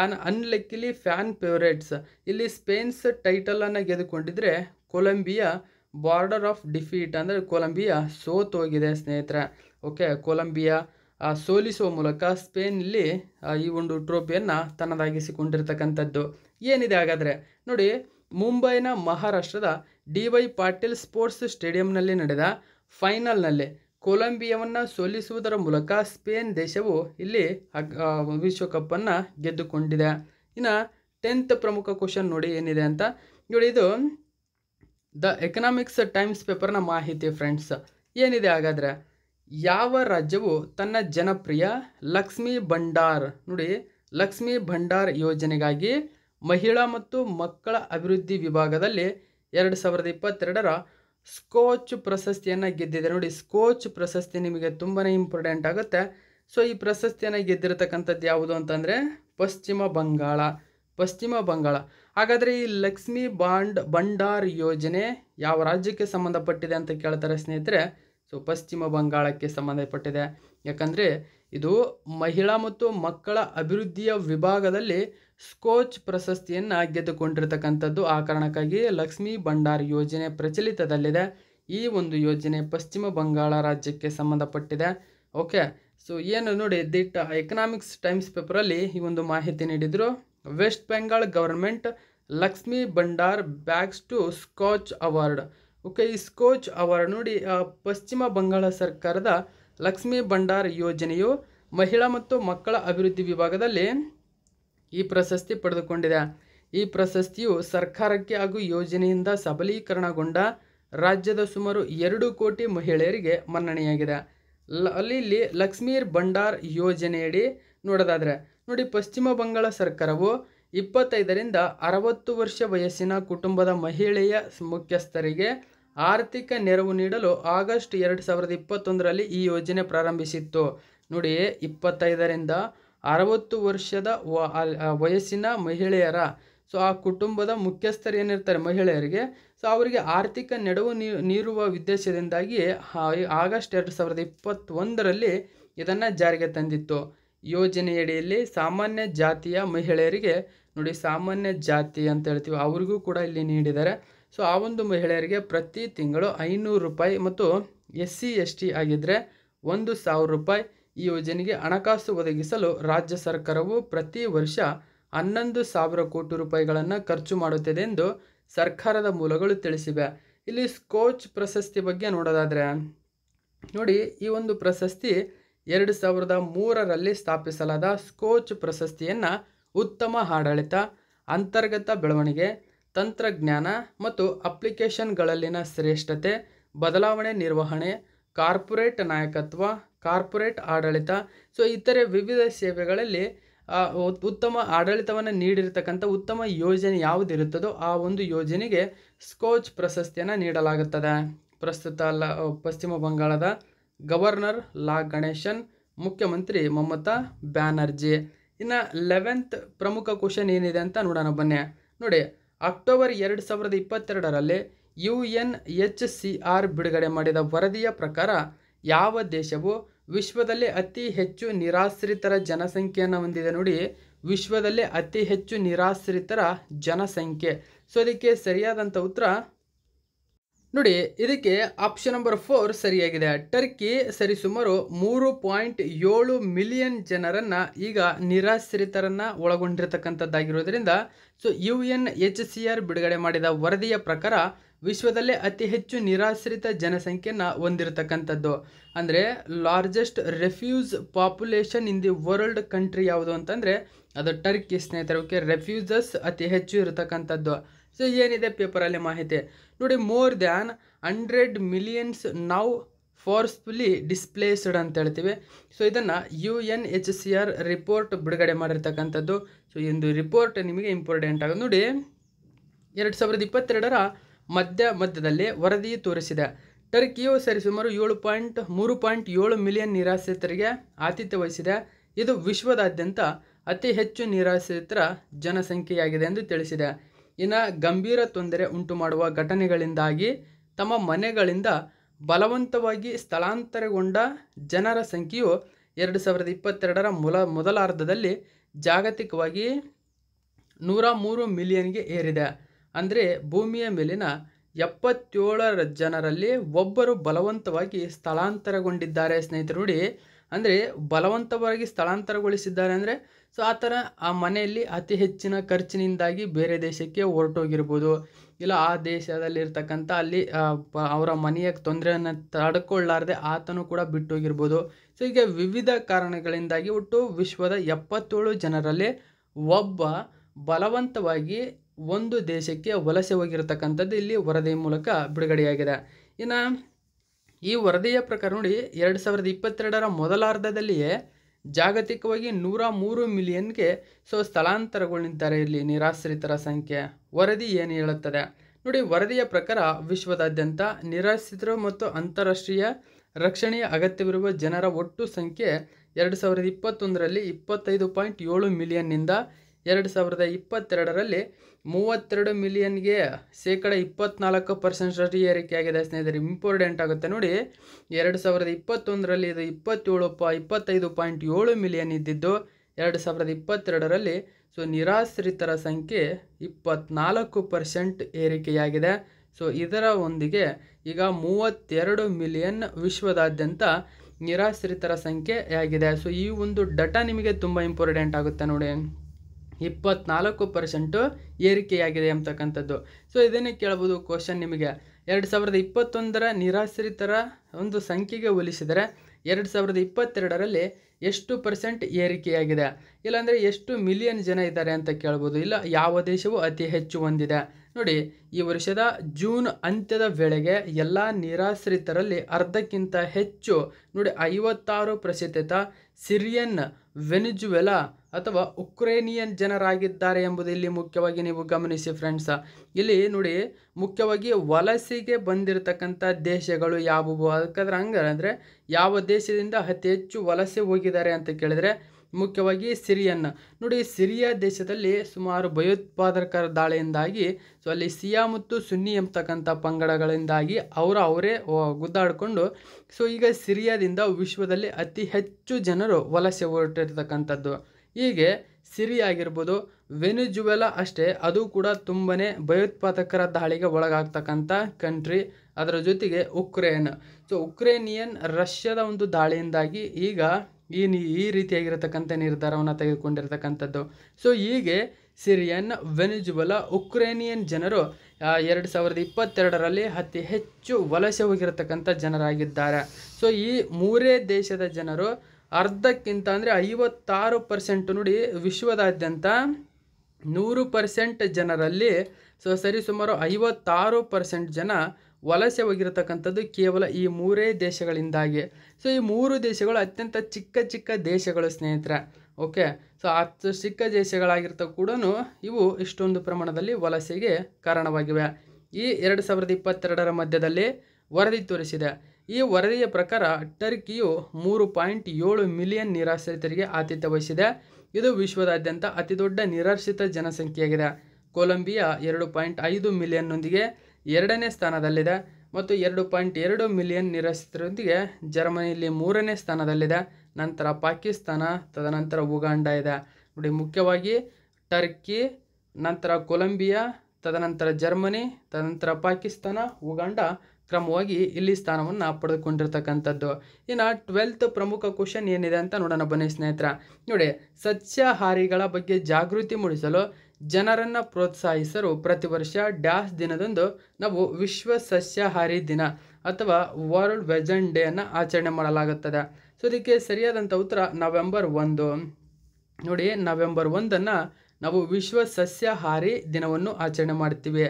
an unluckily fan favourites ಇಲ್ಲಿ ಸ್ಪೇನ್ಸ್ ಟೈಟಲನ್ನು ಗೆದ್ದುಕೊಂಡಿದ್ರೆ ಕೊಲಂಬಿಯಾ ಬಾರ್ಡರ್ ಆಫ್ ಡಿಫೀಟ್ ಅಂದರೆ ಕೊಲಂಬಿಯಾ ಸೋತೋಗಿದೆ ಸ್ನೇಹಿತರೆ ಓಕೆ ಕೊಲಂಬಿಯಾ ಸೋಲಿಸುವ ಮೂಲಕ ಸ್ಪೇನಲ್ಲಿ ಈ ಒಂದು ಟ್ರೋಫಿಯನ್ನು ತನ್ನದಾಗಿಸಿಕೊಂಡಿರ್ತಕ್ಕಂಥದ್ದು ಏನಿದೆ ಹಾಗಾದರೆ ನೋಡಿ ಮುಂಬೈನ ಮಹಾರಾಷ್ಟ್ರದ ಡಿ ವೈ ಪಾಟೀಲ್ ಸ್ಪೋರ್ಟ್ಸ್ ಸ್ಟೇಡಿಯಂನಲ್ಲಿ ನಡೆದ ಫೈನಲ್ನಲ್ಲಿ ಕೊಲಂಬಿಯಾವನ್ನು ಸೋಲಿಸುವುದರ ಮೂಲಕ ಸ್ಪೇನ್ ದೇಶವು ಇಲ್ಲಿ ವಿಶ್ವಕಪ್ಪನ್ನು ಗೆದ್ದುಕೊಂಡಿದೆ ಇನ್ನು ಟೆಂತ್ ಪ್ರಮುಖ ಕ್ವಶನ್ ನೋಡಿ ಏನಿದೆ ಅಂತ ನೋಡಿ ಇದು ದ ಎಕನಾಮಿಕ್ಸ್ ಟೈಮ್ಸ್ ಪೇಪರ್ನ ಮಾಹಿತಿ ಫ್ರೆಂಡ್ಸ್ ಏನಿದೆ ಹಾಗಾದರೆ ಯಾವ ರಾಜ್ಯವು ತನ್ನ ಜನಪ್ರಿಯ ಲಕ್ಷ್ಮಿ ಭಂಡಾರ್ ನೋಡಿ ಲಕ್ಷ್ಮಿ ಭಂಡಾರ್ ಯೋಜನೆಗಾಗಿ ಮಹಿಳಾ ಮತ್ತು ಮಕ್ಕಳ ಅಭಿವೃದ್ಧಿ ವಿಭಾಗದಲ್ಲಿ ಎರಡು ಸಾವಿರದ ಇಪ್ಪತ್ತೆರಡರ ಸ್ಕೋಚ್ ಪ್ರಶಸ್ತಿಯನ್ನು ಗೆದ್ದಿದೆ ನೋಡಿ ಸ್ಕೋಚ್ ಪ್ರಶಸ್ತಿ ನಿಮಗೆ ತುಂಬಾ ಇಂಪಾರ್ಟೆಂಟ್ ಆಗುತ್ತೆ ಸೊ ಈ ಪ್ರಶಸ್ತಿಯನ್ನು ಗೆದ್ದಿರತಕ್ಕಂಥದ್ದು ಯಾವುದು ಅಂತಂದರೆ ಪಶ್ಚಿಮ ಬಂಗಾಳ ಪಶ್ಚಿಮ ಬಂಗಾಳ ಹಾಗಾದರೆ ಈ ಲಕ್ಷ್ಮಿ ಬಾಂಡ್ ಭಂಡಾರ್ ಯೋಜನೆ ಯಾವ ರಾಜ್ಯಕ್ಕೆ ಸಂಬಂಧಪಟ್ಟಿದೆ ಅಂತ ಕೇಳ್ತಾರೆ ಸ್ನೇಹಿತರೆ ಸೊ ಪಶ್ಚಿಮ ಬಂಗಾಳಕ್ಕೆ ಸಂಬಂಧಪಟ್ಟಿದೆ ಯಾಕಂದರೆ ಇದು ಮಹಿಳಾ ಮತ್ತು ಮಕ್ಕಳ ಅಭಿವೃದ್ಧಿಯ ವಿಭಾಗದಲ್ಲಿ ಸ್ಕೋಚ್ ಪ್ರಶಸ್ತಿಯನ್ನು ಗೆದ್ದುಕೊಂಡಿರತಕ್ಕಂಥದ್ದು ಆ ಕಾರಣಕ್ಕಾಗಿ ಲಕ್ಷ್ಮೀ ಭಂಡಾರ್ ಯೋಜನೆ ಪ್ರಚಲಿತದಲ್ಲಿದೆ ಈ ಒಂದು ಯೋಜನೆ ಪಶ್ಚಿಮ ಬಂಗಾಳ ರಾಜ್ಯಕ್ಕೆ ಸಂಬಂಧಪಟ್ಟಿದೆ ಓಕೆ ಸೊ ಏನು ನೋಡಿ ದಿಟ್ ಎಕನಾಮಿಕ್ಸ್ ಟೈಮ್ಸ್ ಪೇಪರಲ್ಲಿ ಈ ಒಂದು ಮಾಹಿತಿ ನೀಡಿದರು West Bengal government Lakshmi Bhandar bags to Skoch award okay ಈ ಸ್ಕೋಚ್ ಅವಾರ್ಡ್ ನೋಡಿ ಪಶ್ಚಿಮ ಬಂಗಾಳ ಸರ್ಕಾರದ ಲಕ್ಷ್ಮೀ ಭಂಡಾರ್ ಯೋಜನೆಯು ಮಹಿಳಾ ಮತ್ತು ಮಕ್ಕಳ ಅಭಿವೃದ್ಧಿ ವಿಭಾಗದಲ್ಲಿ ಈ ಪ್ರಶಸ್ತಿ ಪಡೆದುಕೊಂಡಿದೆ ಈ ಪ್ರಶಸ್ತಿಯು ಸರ್ಕಾರಕ್ಕೆ ಹಾಗೂ ಯೋಜನೆಯಿಂದ ಸಬಲೀಕರಣಗೊಂಡ ರಾಜ್ಯದ ಸುಮಾರು ಎರಡು ಕೋಟಿ ಮಹಿಳೆಯರಿಗೆ ಮನ್ನಣೆಯಾಗಿದೆ ಲ ಅಲ್ಲಿ ಲಕ್ಷ್ಮೀರ್ ಭಂಡಾರ್ ಯೋಜನೆಯಡಿ ನೋಡೋದಾದರೆ ನೋಡಿ ಪಶ್ಚಿಮ ಬಂಗಾಳ ಸರ್ಕಾರವು ಇಪ್ಪತ್ತೈದರಿಂದ ಅರವತ್ತು ವರ್ಷ ವಯಸ್ಸಿನ ಕುಟುಂಬದ ಮಹಿಳೆಯ ಮುಖ್ಯಸ್ಥರಿಗೆ ಆರ್ಥಿಕ ನೆರವು ನೀಡಲು ಆಗಸ್ಟ್ ಎರಡು ಸಾವಿರದ ಇಪ್ಪತ್ತೊಂದರಲ್ಲಿ ಈ ಯೋಜನೆ ಪ್ರಾರಂಭಿಸಿತ್ತು ನೋಡಿ ಇಪ್ಪತ್ತೈದರಿಂದ ಅರವತ್ತು ವರ್ಷದ ವಯಸ್ಸಿನ ಮಹಿಳೆಯರ ಸೊ ಆ ಕುಟುಂಬದ ಮುಖ್ಯಸ್ಥರು ಏನಿರ್ತಾರೆ ಮಹಿಳೆಯರಿಗೆ ಸೊ ಅವರಿಗೆ ಆರ್ಥಿಕ ನೆರವು ನೀಡುವ ಉದ್ದೇಶದಿಂದಾಗಿ ಆಗಸ್ಟ್ ಎರಡು ಸಾವಿರದ ಇಪ್ಪತ್ತೊಂದರಲ್ಲಿ ಇದನ್ನು ಜಾರಿಗೆ ತಂದಿತ್ತು ಯೋಜನೆಯಡಿಯಲ್ಲಿ ಸಾಮಾನ್ಯ ಜಾತಿಯ ಮಹಿಳೆಯರಿಗೆ ನೋಡಿ ಸಾಮಾನ್ಯ ಜಾತಿ ಅಂತ ಹೇಳ್ತೀವಿ ಅವ್ರಿಗೂ ಕೂಡ ಇಲ್ಲಿ ನೀಡಿದ್ದಾರೆ ಸೊ ಆ ಒಂದು ಮಹಿಳೆಯರಿಗೆ ಪ್ರತಿ ತಿಂಗಳು ಐನೂರು ರೂಪಾಯಿ ಮತ್ತು ಎಸ್ ಸಿ ಎಸ್ ಟಿ ಆಗಿದ್ದರೆ ಒಂದು ಸಾವಿರ ರೂಪಾಯಿ ಈ ಯೋಜನೆಗೆ ಹಣಕಾಸು ಒದಗಿಸಲು ರಾಜ್ಯ ಸರ್ಕಾರವು ಪ್ರತಿ ವರ್ಷ ಹನ್ನೊಂದು ಸಾವಿರ ಕೋಟಿ ರೂಪಾಯಿಗಳನ್ನು ಖರ್ಚು ಮಾಡುತ್ತಿದೆ ಎಂದು ಸರ್ಕಾರದ ಮೂಲಗಳು ತಿಳಿಸಿವೆ ಇಲ್ಲಿ ಸ್ಕೋಚ್ ಪ್ರಶಸ್ತಿ ಬಗ್ಗೆ ನೋಡೋದಾದರೆ ನೋಡಿ ಈ ಒಂದು ಪ್ರಶಸ್ತಿ ಎರಡು ಸಾವಿರದ ಮೂರರಲ್ಲಿ ಸ್ಥಾಪಿಸಲಾದ ಸ್ಕೋಚ್ ಪ್ರಶಸ್ತಿಯನ್ನು ಉತ್ತಮ ಆಡಳಿತ ಅಂತರ್ಗತ ಬೆಳವಣಿಗೆ ತಂತ್ರಜ್ಞಾನ ಮತ್ತು ಅಪ್ಲಿಕೇಶನ್ಗಳಲ್ಲಿನ ಶ್ರೇಷ್ಠತೆ ಬದಲಾವಣೆ ನಿರ್ವಹಣೆ ಕಾರ್ಪೊರೇಟ್ ನಾಯಕತ್ವ ಕಾರ್ಪೊರೇಟ್ ಆಡಳಿತ ಸೊ ಇತರೆ ವಿವಿಧ ಸೇವೆಗಳಲ್ಲಿ ಉತ್ತಮ ಆಡಳಿತವನ್ನು ನೀಡಿರತಕ್ಕಂಥ ಉತ್ತಮ ಯೋಜನೆ ಯಾವುದಿರುತ್ತದೋ ಆ ಒಂದು ಯೋಜನೆಗೆ ಸ್ಕೋಚ್ ಪ್ರಶಸ್ತಿಯನ್ನು ನೀಡಲಾಗುತ್ತದೆ ಪ್ರಸ್ತುತ ಲ ಪಶ್ಚಿಮ ಬಂಗಾಳದ ಗವರ್ನರ್ ಲಾ ಗಣೇಶನ್ ಮುಖ್ಯಮಂತ್ರಿ ಮಮತಾ ಬ್ಯಾನರ್ಜಿ ಇನ್ನು ಲೆವೆಂತ್ ಪ್ರಮುಖ ಕ್ವಶನ್ ಏನಿದೆ ಅಂತ ನೋಡೋಣ ಬನ್ನಿ ನೋಡಿ ಅಕ್ಟೋಬರ್ ಎರಡು ಸಾವಿರದ ಇಪ್ಪತ್ತೆರಡರಲ್ಲಿ U N H C R ಬಿಡುಗಡೆ ಮಾಡಿದ ವರದಿಯ ಪ್ರಕಾರ ಯಾವ ದೇಶವು ವಿಶ್ವದಲ್ಲೇ ಅತಿ ಹೆಚ್ಚು ನಿರಾಶ್ರಿತರ ಜನಸಂಖ್ಯೆಯನ್ನು ಹೊಂದಿದೆ ನೋಡಿ ವಿಶ್ವದಲ್ಲೇ ಅತಿ ಹೆಚ್ಚು ನಿರಾಶ್ರಿತರ ಜನಸಂಖ್ಯೆ ಸೊ ಅದಕ್ಕೆ ಸರಿಯಾದಂಥ ಉತ್ತರ ನೋಡಿ ಇದಕ್ಕೆ ಆಪ್ಷನ್ ನಂಬರ್ ಫೋರ್ ಸರಿಯಾಗಿದೆ ಟರ್ಕಿ ಸರಿಸುಮಾರು ಮೂರು ಪಾಯಿಂಟ್ ಏಳು ಮಿಲಿಯನ್ ಜನರನ್ನು ಈಗ ನಿರಾಶ್ರಿತರನ್ನು ಒಳಗೊಂಡಿರತಕ್ಕಂಥದ್ದಾಗಿರೋದ್ರಿಂದ so U N H C R ಬಿಡುಗಡೆ ಮಾಡಿದ ವರದಿಯ ಪ್ರಕಾರ ವಿಶ್ವದಲ್ಲೇ ಅತಿ ಹೆಚ್ಚು ನಿರಾಶ್ರಿತ ಜನಸಂಖ್ಯೆಯನ್ನು ಹೊಂದಿರತಕ್ಕಂಥದ್ದು ಅಂದರೆ largest refugee population in the world country ಯಾವುದು ಅಂತಂದರೆ ಅದು ಟರ್ಕಿ ಸ್ನೇಹಿತರು ಓಕೆ ರೆಫ್ಯೂಸಸ್ ಅತಿ ಹೆಚ್ಚು ಇರತಕ್ಕಂಥದ್ದು ಸೊ ಏನಿದೆ ಪೇಪರಲ್ಲಿ ಮಾಹಿತಿ ನೋಡಿ ಮೋರ್ ದ್ಯಾನ್ ಹಂಡ್ರೆಡ್ ಮಿಲಿಯನ್ಸ್ ನಾವು ಫೋರ್ಸ್ಫುಲಿ ಡಿಸ್ಪ್ಲೇಸ್ಡ್ ಅಂತ ಹೇಳ್ತೀವಿ ಸೊ ಇದನ್ನು U N H C R report ಬಿಡುಗಡೆ ಮಾಡಿರ್ತಕ್ಕಂಥದ್ದು ಸೊ ಒಂದು ರಿಪೋರ್ಟ್ ನಿಮಗೆ ಇಂಪಾರ್ಟೆಂಟ್ ಆಗೋದು ನೋಡಿ ಎರಡು ಸಾವಿರದ ಇಪ್ಪತ್ತೆರಡರ ಮಧ್ಯ ಮಧ್ಯದಲ್ಲಿ ವರದಿ ತೋರಿಸಿದೆ ಟರ್ಕಿಯು ಸರಿಸುಮಾರು ಏಳು ಪಾಯಿಂಟ್ ಮೂರು ಪಾಯಿಂಟ್ ಏಳು ಮಿಲಿಯನ್ ನಿರಾಶ್ರಿತರಿಗೆ ಆತಿಥ್ಯ ವಹಿಸಿದೆ ಇದು ವಿಶ್ವದಾದ್ಯಂತ ಅತಿ ಹೆಚ್ಚು ನಿರಾಶ್ರಿತರ ಜನಸಂಖ್ಯೆಯಾಗಿದೆ ಎಂದು ತಿಳಿಸಿದೆ ಇನ್ನು ಗಂಭೀರ ತೊಂದರೆ ಉಂಟು ಮಾಡುವ ಘಟನೆಗಳಿಂದಾಗಿ ತಮ್ಮ ಮನೆಗಳಿಂದ ಬಲವಂತವಾಗಿ ಸ್ಥಳಾಂತರಗೊಂಡ ಜನರ ಸಂಖ್ಯೆಯು ಎರಡು ಸಾವಿರದ ಇಪ್ಪತ್ತೆರಡರ ಮೊಲ ಮೊದಲಾರ್ಧದಲ್ಲಿ ಜಾಗತಿಕವಾಗಿ ನೂರ ಮೂರು ಮಿಲಿಯನ್ಗೆ ಏರಿದೆ ಅಂದರೆ ಭೂಮಿಯ ಮೇಲಿನ ಎಪ್ಪತ್ತೇಳರ ಜನರಲ್ಲಿ ಒಬ್ಬರು ಬಲವಂತವಾಗಿ ಸ್ಥಳಾಂತರಗೊಂಡಿದ್ದಾರೆ ಸ್ನೇಹಿತರು ಅಂದರೆ ಬಲವಂತವಾಗಿ ಸ್ಥಳಾಂತರಗೊಳಿಸಿದ್ದಾರೆ ಅಂದರೆ ಸೊ ಆ ಥರ ಆ ಮನೆಯಲ್ಲಿ ಅತಿ ಹೆಚ್ಚಿನ ಖರ್ಚಿನಿಂದಾಗಿ ಬೇರೆ ದೇಶಕ್ಕೆ ಹೊರಟೋಗಿರ್ಬೋದು ಇಲ್ಲ ಆ ದೇಶದಲ್ಲಿರ್ತಕ್ಕಂಥ ಅಲ್ಲಿ ಅವರ ಮನೆಯ ತೊಂದರೆಯನ್ನು ತಡ್ಕೊಳ್ಳಾರ್ದೆ ಆತನು ಕೂಡ ಬಿಟ್ಟೋಗಿರ್ಬೋದು ಸೊ ಹೀಗೆ ವಿವಿಧ ಕಾರಣಗಳಿಂದಾಗಿ ಒಟ್ಟು ವಿಶ್ವದ ಎಪ್ಪತ್ತೇಳು ಜನರಲ್ಲಿ ಒಬ್ಬ ಬಲವಂತವಾಗಿ ಒಂದು ದೇಶಕ್ಕೆ ವಲಸೆ ಹೋಗಿರತಕ್ಕಂಥದ್ದು ಇಲ್ಲಿ ವರದಿ ಮೂಲಕ ಬಿಡುಗಡೆಯಾಗಿದೆ ಇನ್ನು ಈ ವರದಿಯ ಪ್ರಕಾರ ನೋಡಿ ಎರಡು ಸಾವಿರದ ಇಪ್ಪತ್ತೆರಡರ ಮೊದಲಾರ್ಧದಲ್ಲಿಯೇ ಜಾಗತಿಕವಾಗಿ ನೂರ ಮೂರು ಮಿಲಿಯನ್ಗೆ ಸೊ ಸ್ಥಳಾಂತರಗೊಂಡಿದ್ದಾರೆ ಇಲ್ಲಿ ನಿರಾಶ್ರಿತರ ಸಂಖ್ಯೆ ವರದಿ ಏನು ಹೇಳುತ್ತದೆ ನೋಡಿ ವರದಿಯ ಪ್ರಕಾರ ವಿಶ್ವದಾದ್ಯಂತ ನಿರಾಶ್ರಿತರು ಮತ್ತು ಅಂತಾರಾಷ್ಟ್ರೀಯ ರಕ್ಷಣೆಯ ಅಗತ್ಯವಿರುವ ಜನರ ಒಟ್ಟು ಸಂಖ್ಯೆ ಎರಡು ಸಾವಿರದ ಇಪ್ಪತ್ತೊಂದರಲ್ಲಿ ಇಪ್ಪತ್ತೈದು ಪಾಯಿಂಟ್ ಏಳು ಮಿಲಿಯನ್ನಿಂದ ಎರಡು ಸಾವಿರದ ಇಪ್ಪತ್ತೆರಡರಲ್ಲಿ ಮೂವತ್ತೆರಡು ಮಿಲಿಯನ್ಗೆ ಶೇಕಡ ಇಪ್ಪತ್ನಾಲ್ಕು ಏರಿಕೆ ಏರಿಕೆಯಾಗಿದೆ ಸ್ನೇಹಿತರೆ ಇಂಪಾರ್ಟೆಂಟ್ ಆಗುತ್ತೆ ನೋಡಿ ಎರಡು ಸಾವಿರದ ಇಪ್ಪತ್ತೊಂದರಲ್ಲಿ ಇದು ಇಪ್ಪತ್ತೇಳು ಪ ಇಪ್ಪತ್ತೈದು ಪಾಯಿಂಟ್ ಏಳು ಮಿಲಿಯನ್ ಇದ್ದಿದ್ದು ಎರಡು ಸಾವಿರದ ಇಪ್ಪತ್ತೆರಡರಲ್ಲಿ ಸೊ ನಿರಾಶ್ರಿತರ ಸಂಖ್ಯೆ ಇಪ್ಪತ್ನಾಲ್ಕು ಪರ್ಸೆಂಟ್ ಏರಿಕೆಯಾಗಿದೆ ಸೊ ಇದರ ಒಂದಿಗೆ ಈಗ ಮೂವತ್ತೆರಡು ಮಿಲಿಯನ್ ವಿಶ್ವದಾದ್ಯಂತ ನಿರಾಶ್ರಿತರ ಸಂಖ್ಯೆ ಆಗಿದೆ ಸೊ ಈ ಒಂದು ಡಟಾ ನಿಮಗೆ ತುಂಬ ಇಂಪಾರ್ಟೆಂಟ್ ಆಗುತ್ತೆ ನೋಡಿ ಇಪ್ಪತ್ನಾಲ್ಕು ಪರ್ಸೆಂಟು ಏರಿಕೆಯಾಗಿದೆ ಅಂತಕ್ಕಂಥದ್ದು ಸೊ ಇದನ್ನೇ ಕೇಳ್ಬೋದು ಕ್ವಶನ್ ನಿಮಗೆ ಎರಡು ಸಾವಿರದ ಇಪ್ಪತ್ತೊಂದರ ನಿರಾಶ್ರಿತರ ಒಂದು ಸಂಖ್ಯೆಗೆ ಹೋಲಿಸಿದರೆ ಎರಡು ಸಾವಿರದ ಇಪ್ಪತ್ತೆರಡರಲ್ಲಿ ಎಷ್ಟು ಪರ್ಸೆಂಟ್ ಏರಿಕೆಯಾಗಿದೆ ಇಲ್ಲಾಂದರೆ ಎಷ್ಟು ಮಿಲಿಯನ್ ಜನ ಇದ್ದಾರೆ ಅಂತ ಕೇಳ್ಬೋದು ಇಲ್ಲ ಯಾವ ದೇಶವು ಅತಿ ಹೆಚ್ಚು ಹೊಂದಿದೆ ನೋಡಿ ಈ ವರ್ಷದ ಜೂನ್ ಅಂತ್ಯದ ವೇಳೆಗೆ ಎಲ್ಲ ನಿರಾಶ್ರಿತರಲ್ಲಿ ಅರ್ಧಕ್ಕಿಂತ ಹೆಚ್ಚು ನೋಡಿ ಐವತ್ತಾರು ಪ್ರತಿಶತ ಸಿರಿಯನ್ ವೆನಿಜುವೆಲಾ ಅಥವಾ ಉಕ್ರೇನಿಯನ್ ಜನರಾಗಿದ್ದಾರೆ ಎಂಬುದು ಇಲ್ಲಿ ಮುಖ್ಯವಾಗಿ ನೀವು ಗಮನಿಸಿ ಫ್ರೆಂಡ್ಸ ಇಲ್ಲಿ ನೋಡಿ ಮುಖ್ಯವಾಗಿ ವಲಸೆಗೆ ಬಂದಿರತಕ್ಕಂಥ ದೇಶಗಳು ಯಾವುವು ಅದಕ್ಕಾದ್ರೆ ಹಂಗಂದರೆ ಯಾವ ದೇಶದಿಂದ ಅತಿ ಹೆಚ್ಚು ವಲಸೆ ಹೋಗಿದ್ದಾರೆ ಅಂತ ಕೇಳಿದರೆ ಮುಖ್ಯವಾಗಿ ಸಿರಿಯನ್ನ ನೋಡಿ ಸಿರಿಯಾ ದೇಶದಲ್ಲಿ ಸುಮಾರು ಭಯೋತ್ಪಾದಕರ ದಾಳಿಯಿಂದಾಗಿ ಸೊ ಅಲ್ಲಿ ಸಿಯಾ ಮತ್ತು ಸುನ್ನಿ ಎಂಬತಕ್ಕಂಥ ಪಂಗಡಗಳಿಂದಾಗಿ ಅವರು ಅವರೇ ಗುದ್ದಾಡಿಕೊಂಡು ಸೊ ಈಗ ಸಿರಿಯಾದಿಂದ ವಿಶ್ವದಲ್ಲಿ ಅತಿ ಹೆಚ್ಚು ಜನರು ವಲಸೆ ಹೊರಟಿರ್ತಕ್ಕಂಥದ್ದು ಹೀಗೆ ಸಿರಿಯಾ ಆಗಿರ್ಬೋದು ವೆನಿಜುವೆಲ ಅಷ್ಟೇ ಅದು ಕೂಡ ತುಂಬಾ ಭಯೋತ್ಪಾದಕರ ದಾಳಿಗೆ ಒಳಗಾಗ್ತಕ್ಕಂಥ ಕಂಟ್ರಿ ಅದರ ಜೊತೆಗೆ ಉಕ್ರೇನ್ ಸೊ ಉಕ್ರೇನಿಯನ್ ರಷ್ಯಾದ ಒಂದು ದಾಳಿಯಿಂದಾಗಿ ಈಗ ಈ ಈ ರೀತಿಯಾಗಿರತಕ್ಕಂಥ ನಿರ್ಧಾರವನ್ನು ತೆಗೆದುಕೊಂಡಿರತಕ್ಕಂಥದ್ದು ಸೊ ಹೀಗೆ ಸಿರಿಯನ್ ವೆನಿಜುವಲ ಉಕ್ರೇನಿಯನ್ ಜನರು ಎರಡು ಸಾವಿರದ ಇಪ್ಪತ್ತೆರಡರಲ್ಲಿ ಅತಿ ಹೆಚ್ಚು ವಲಸೆ ಹೋಗಿರತಕ್ಕಂಥ ಜನರಾಗಿದ್ದಾರೆ ಸೊ ಈ ಮೂರೇ ದೇಶದ ಜನರು ಅರ್ಧಕ್ಕಿಂತ ಅಂದರೆ ಐವತ್ತಾರು ಪರ್ಸೆಂಟ್ ನೋಡಿ ವಿಶ್ವದಾದ್ಯಂತ ನೂರು ಪರ್ಸೆಂಟ್ ಜನರಲ್ಲಿ ಸೊ ಸರಿಸುಮಾರು ಐವತ್ತಾರು ಪರ್ಸೆಂಟ್ ಜನ ವಲಸೆ ಹೋಗಿರತಕ್ಕಂಥದ್ದು ಕೇವಲ ಈ ಮೂರೇ ದೇಶಗಳಿಂದಾಗಿ ಸೊ ಈ ಮೂರು ದೇಶಗಳು ಅತ್ಯಂತ ಚಿಕ್ಕ ಚಿಕ್ಕ ದೇಶಗಳು ಸ್ನೇಹಿತರೆ ಓಕೆ ಸೊ ಹತ್ತು ಚಿಕ್ಕ ದೇಶಗಳಾಗಿರ್ತ ಕೂಡ ಇವು ಇಷ್ಟೊಂದು ಪ್ರಮಾಣದಲ್ಲಿ ವಲಸೆಗೆ ಕಾರಣವಾಗಿವೆ ಈ ಎರಡು ಸಾವಿರದ ಇಪ್ಪತ್ತೆರಡರ ಮಧ್ಯದಲ್ಲಿ ವರದಿ ತೋರಿಸಿದೆ ಈ ವರದಿಯ ಪ್ರಕಾರ ಟರ್ಕಿಯು ಮೂರು ಪಾಯಿಂಟ್ ಏಳು ಮಿಲಿಯನ್ ನಿರಾಶ್ರಿತರಿಗೆ ಆತಿಥ್ಯ ವಹಿಸಿದೆ ಇದು ವಿಶ್ವದಾದ್ಯಂತ ಅತಿದೊಡ್ಡ ನಿರಾಶ್ರಿತ ಜನಸಂಖ್ಯೆಯಾಗಿದೆ ಕೊಲಂಬಿಯಾ ಎರಡು ಪಾಯಿಂಟ್ ಐದು ಮಿಲಿಯನ್ನೊಂದಿಗೆ ಎರಡನೇ ಸ್ಥಾನದಲ್ಲಿದೆ ಮತ್ತು ಎರಡು ಪಾಯಿಂಟ್ ಎರಡು ಮಿಲಿಯನ್ ನಿರಾಶ್ರಿತರೊಂದಿಗೆ ಜರ್ಮನಿಯಲ್ಲಿ ಮೂರನೇ ಸ್ಥಾನದಲ್ಲಿದೆ ನಂತರ ಪಾಕಿಸ್ತಾನ ತದನಂತರ ಉಗಾಂಡ ಇದೆ ನೋಡಿ ಮುಖ್ಯವಾಗಿ ಟರ್ಕಿ ನಂತರ ಕೊಲಂಬಿಯಾ ತದನಂತರ ಜರ್ಮನಿ ತದನಂತರ ಪಾಕಿಸ್ತಾನ ಉಗಾಂಡ ಕ್ರಮವಾಗಿ ಇಲ್ಲಿ ಸ್ಥಾನವನ್ನು ಪಡೆದುಕೊಂಡಿರ್ತಕ್ಕಂಥದ್ದು ಇನ್ನು ಟ್ವೆಲ್ತ್ ಪ್ರಮುಖ ಕ್ವಶನ್ ಏನಿದೆ ಅಂತ ನೋಡೋಣ ಬನ್ನಿ ಸ್ನೇಹಿತರ ನೋಡಿ ಸಸ್ಯಹಾರಿಗಳ ಬಗ್ಗೆ ಜಾಗೃತಿ ಮೂಡಿಸಲು ಜನರನ್ನು ಪ್ರೋತ್ಸಾಹಿಸಲು ಪ್ರತಿ ವರ್ಷ ಡ್ಯಾಶ್ ದಿನದಂದು ನಾವು ವಿಶ್ವ ಸಸ್ಯಾಹಾರಿ ದಿನ ಅಥವಾ ವರ್ಲ್ಡ್ ವೆಜನ್ ಡೇಯನ್ನು ಆಚರಣೆ ಮಾಡಲಾಗುತ್ತದೆ ಸೊ ಇದಕ್ಕೆ ಸರಿಯಾದಂಥ ಉತ್ತರ ನವೆಂಬರ್ ಒಂದು ನೋಡಿ ನವೆಂಬರ್ ಒಂದನ್ನು ನಾವು ವಿಶ್ವ ಸಸ್ಯಾಹಾರಿ ದಿನವನ್ನು ಆಚರಣೆ ಮಾಡ್ತೀವಿ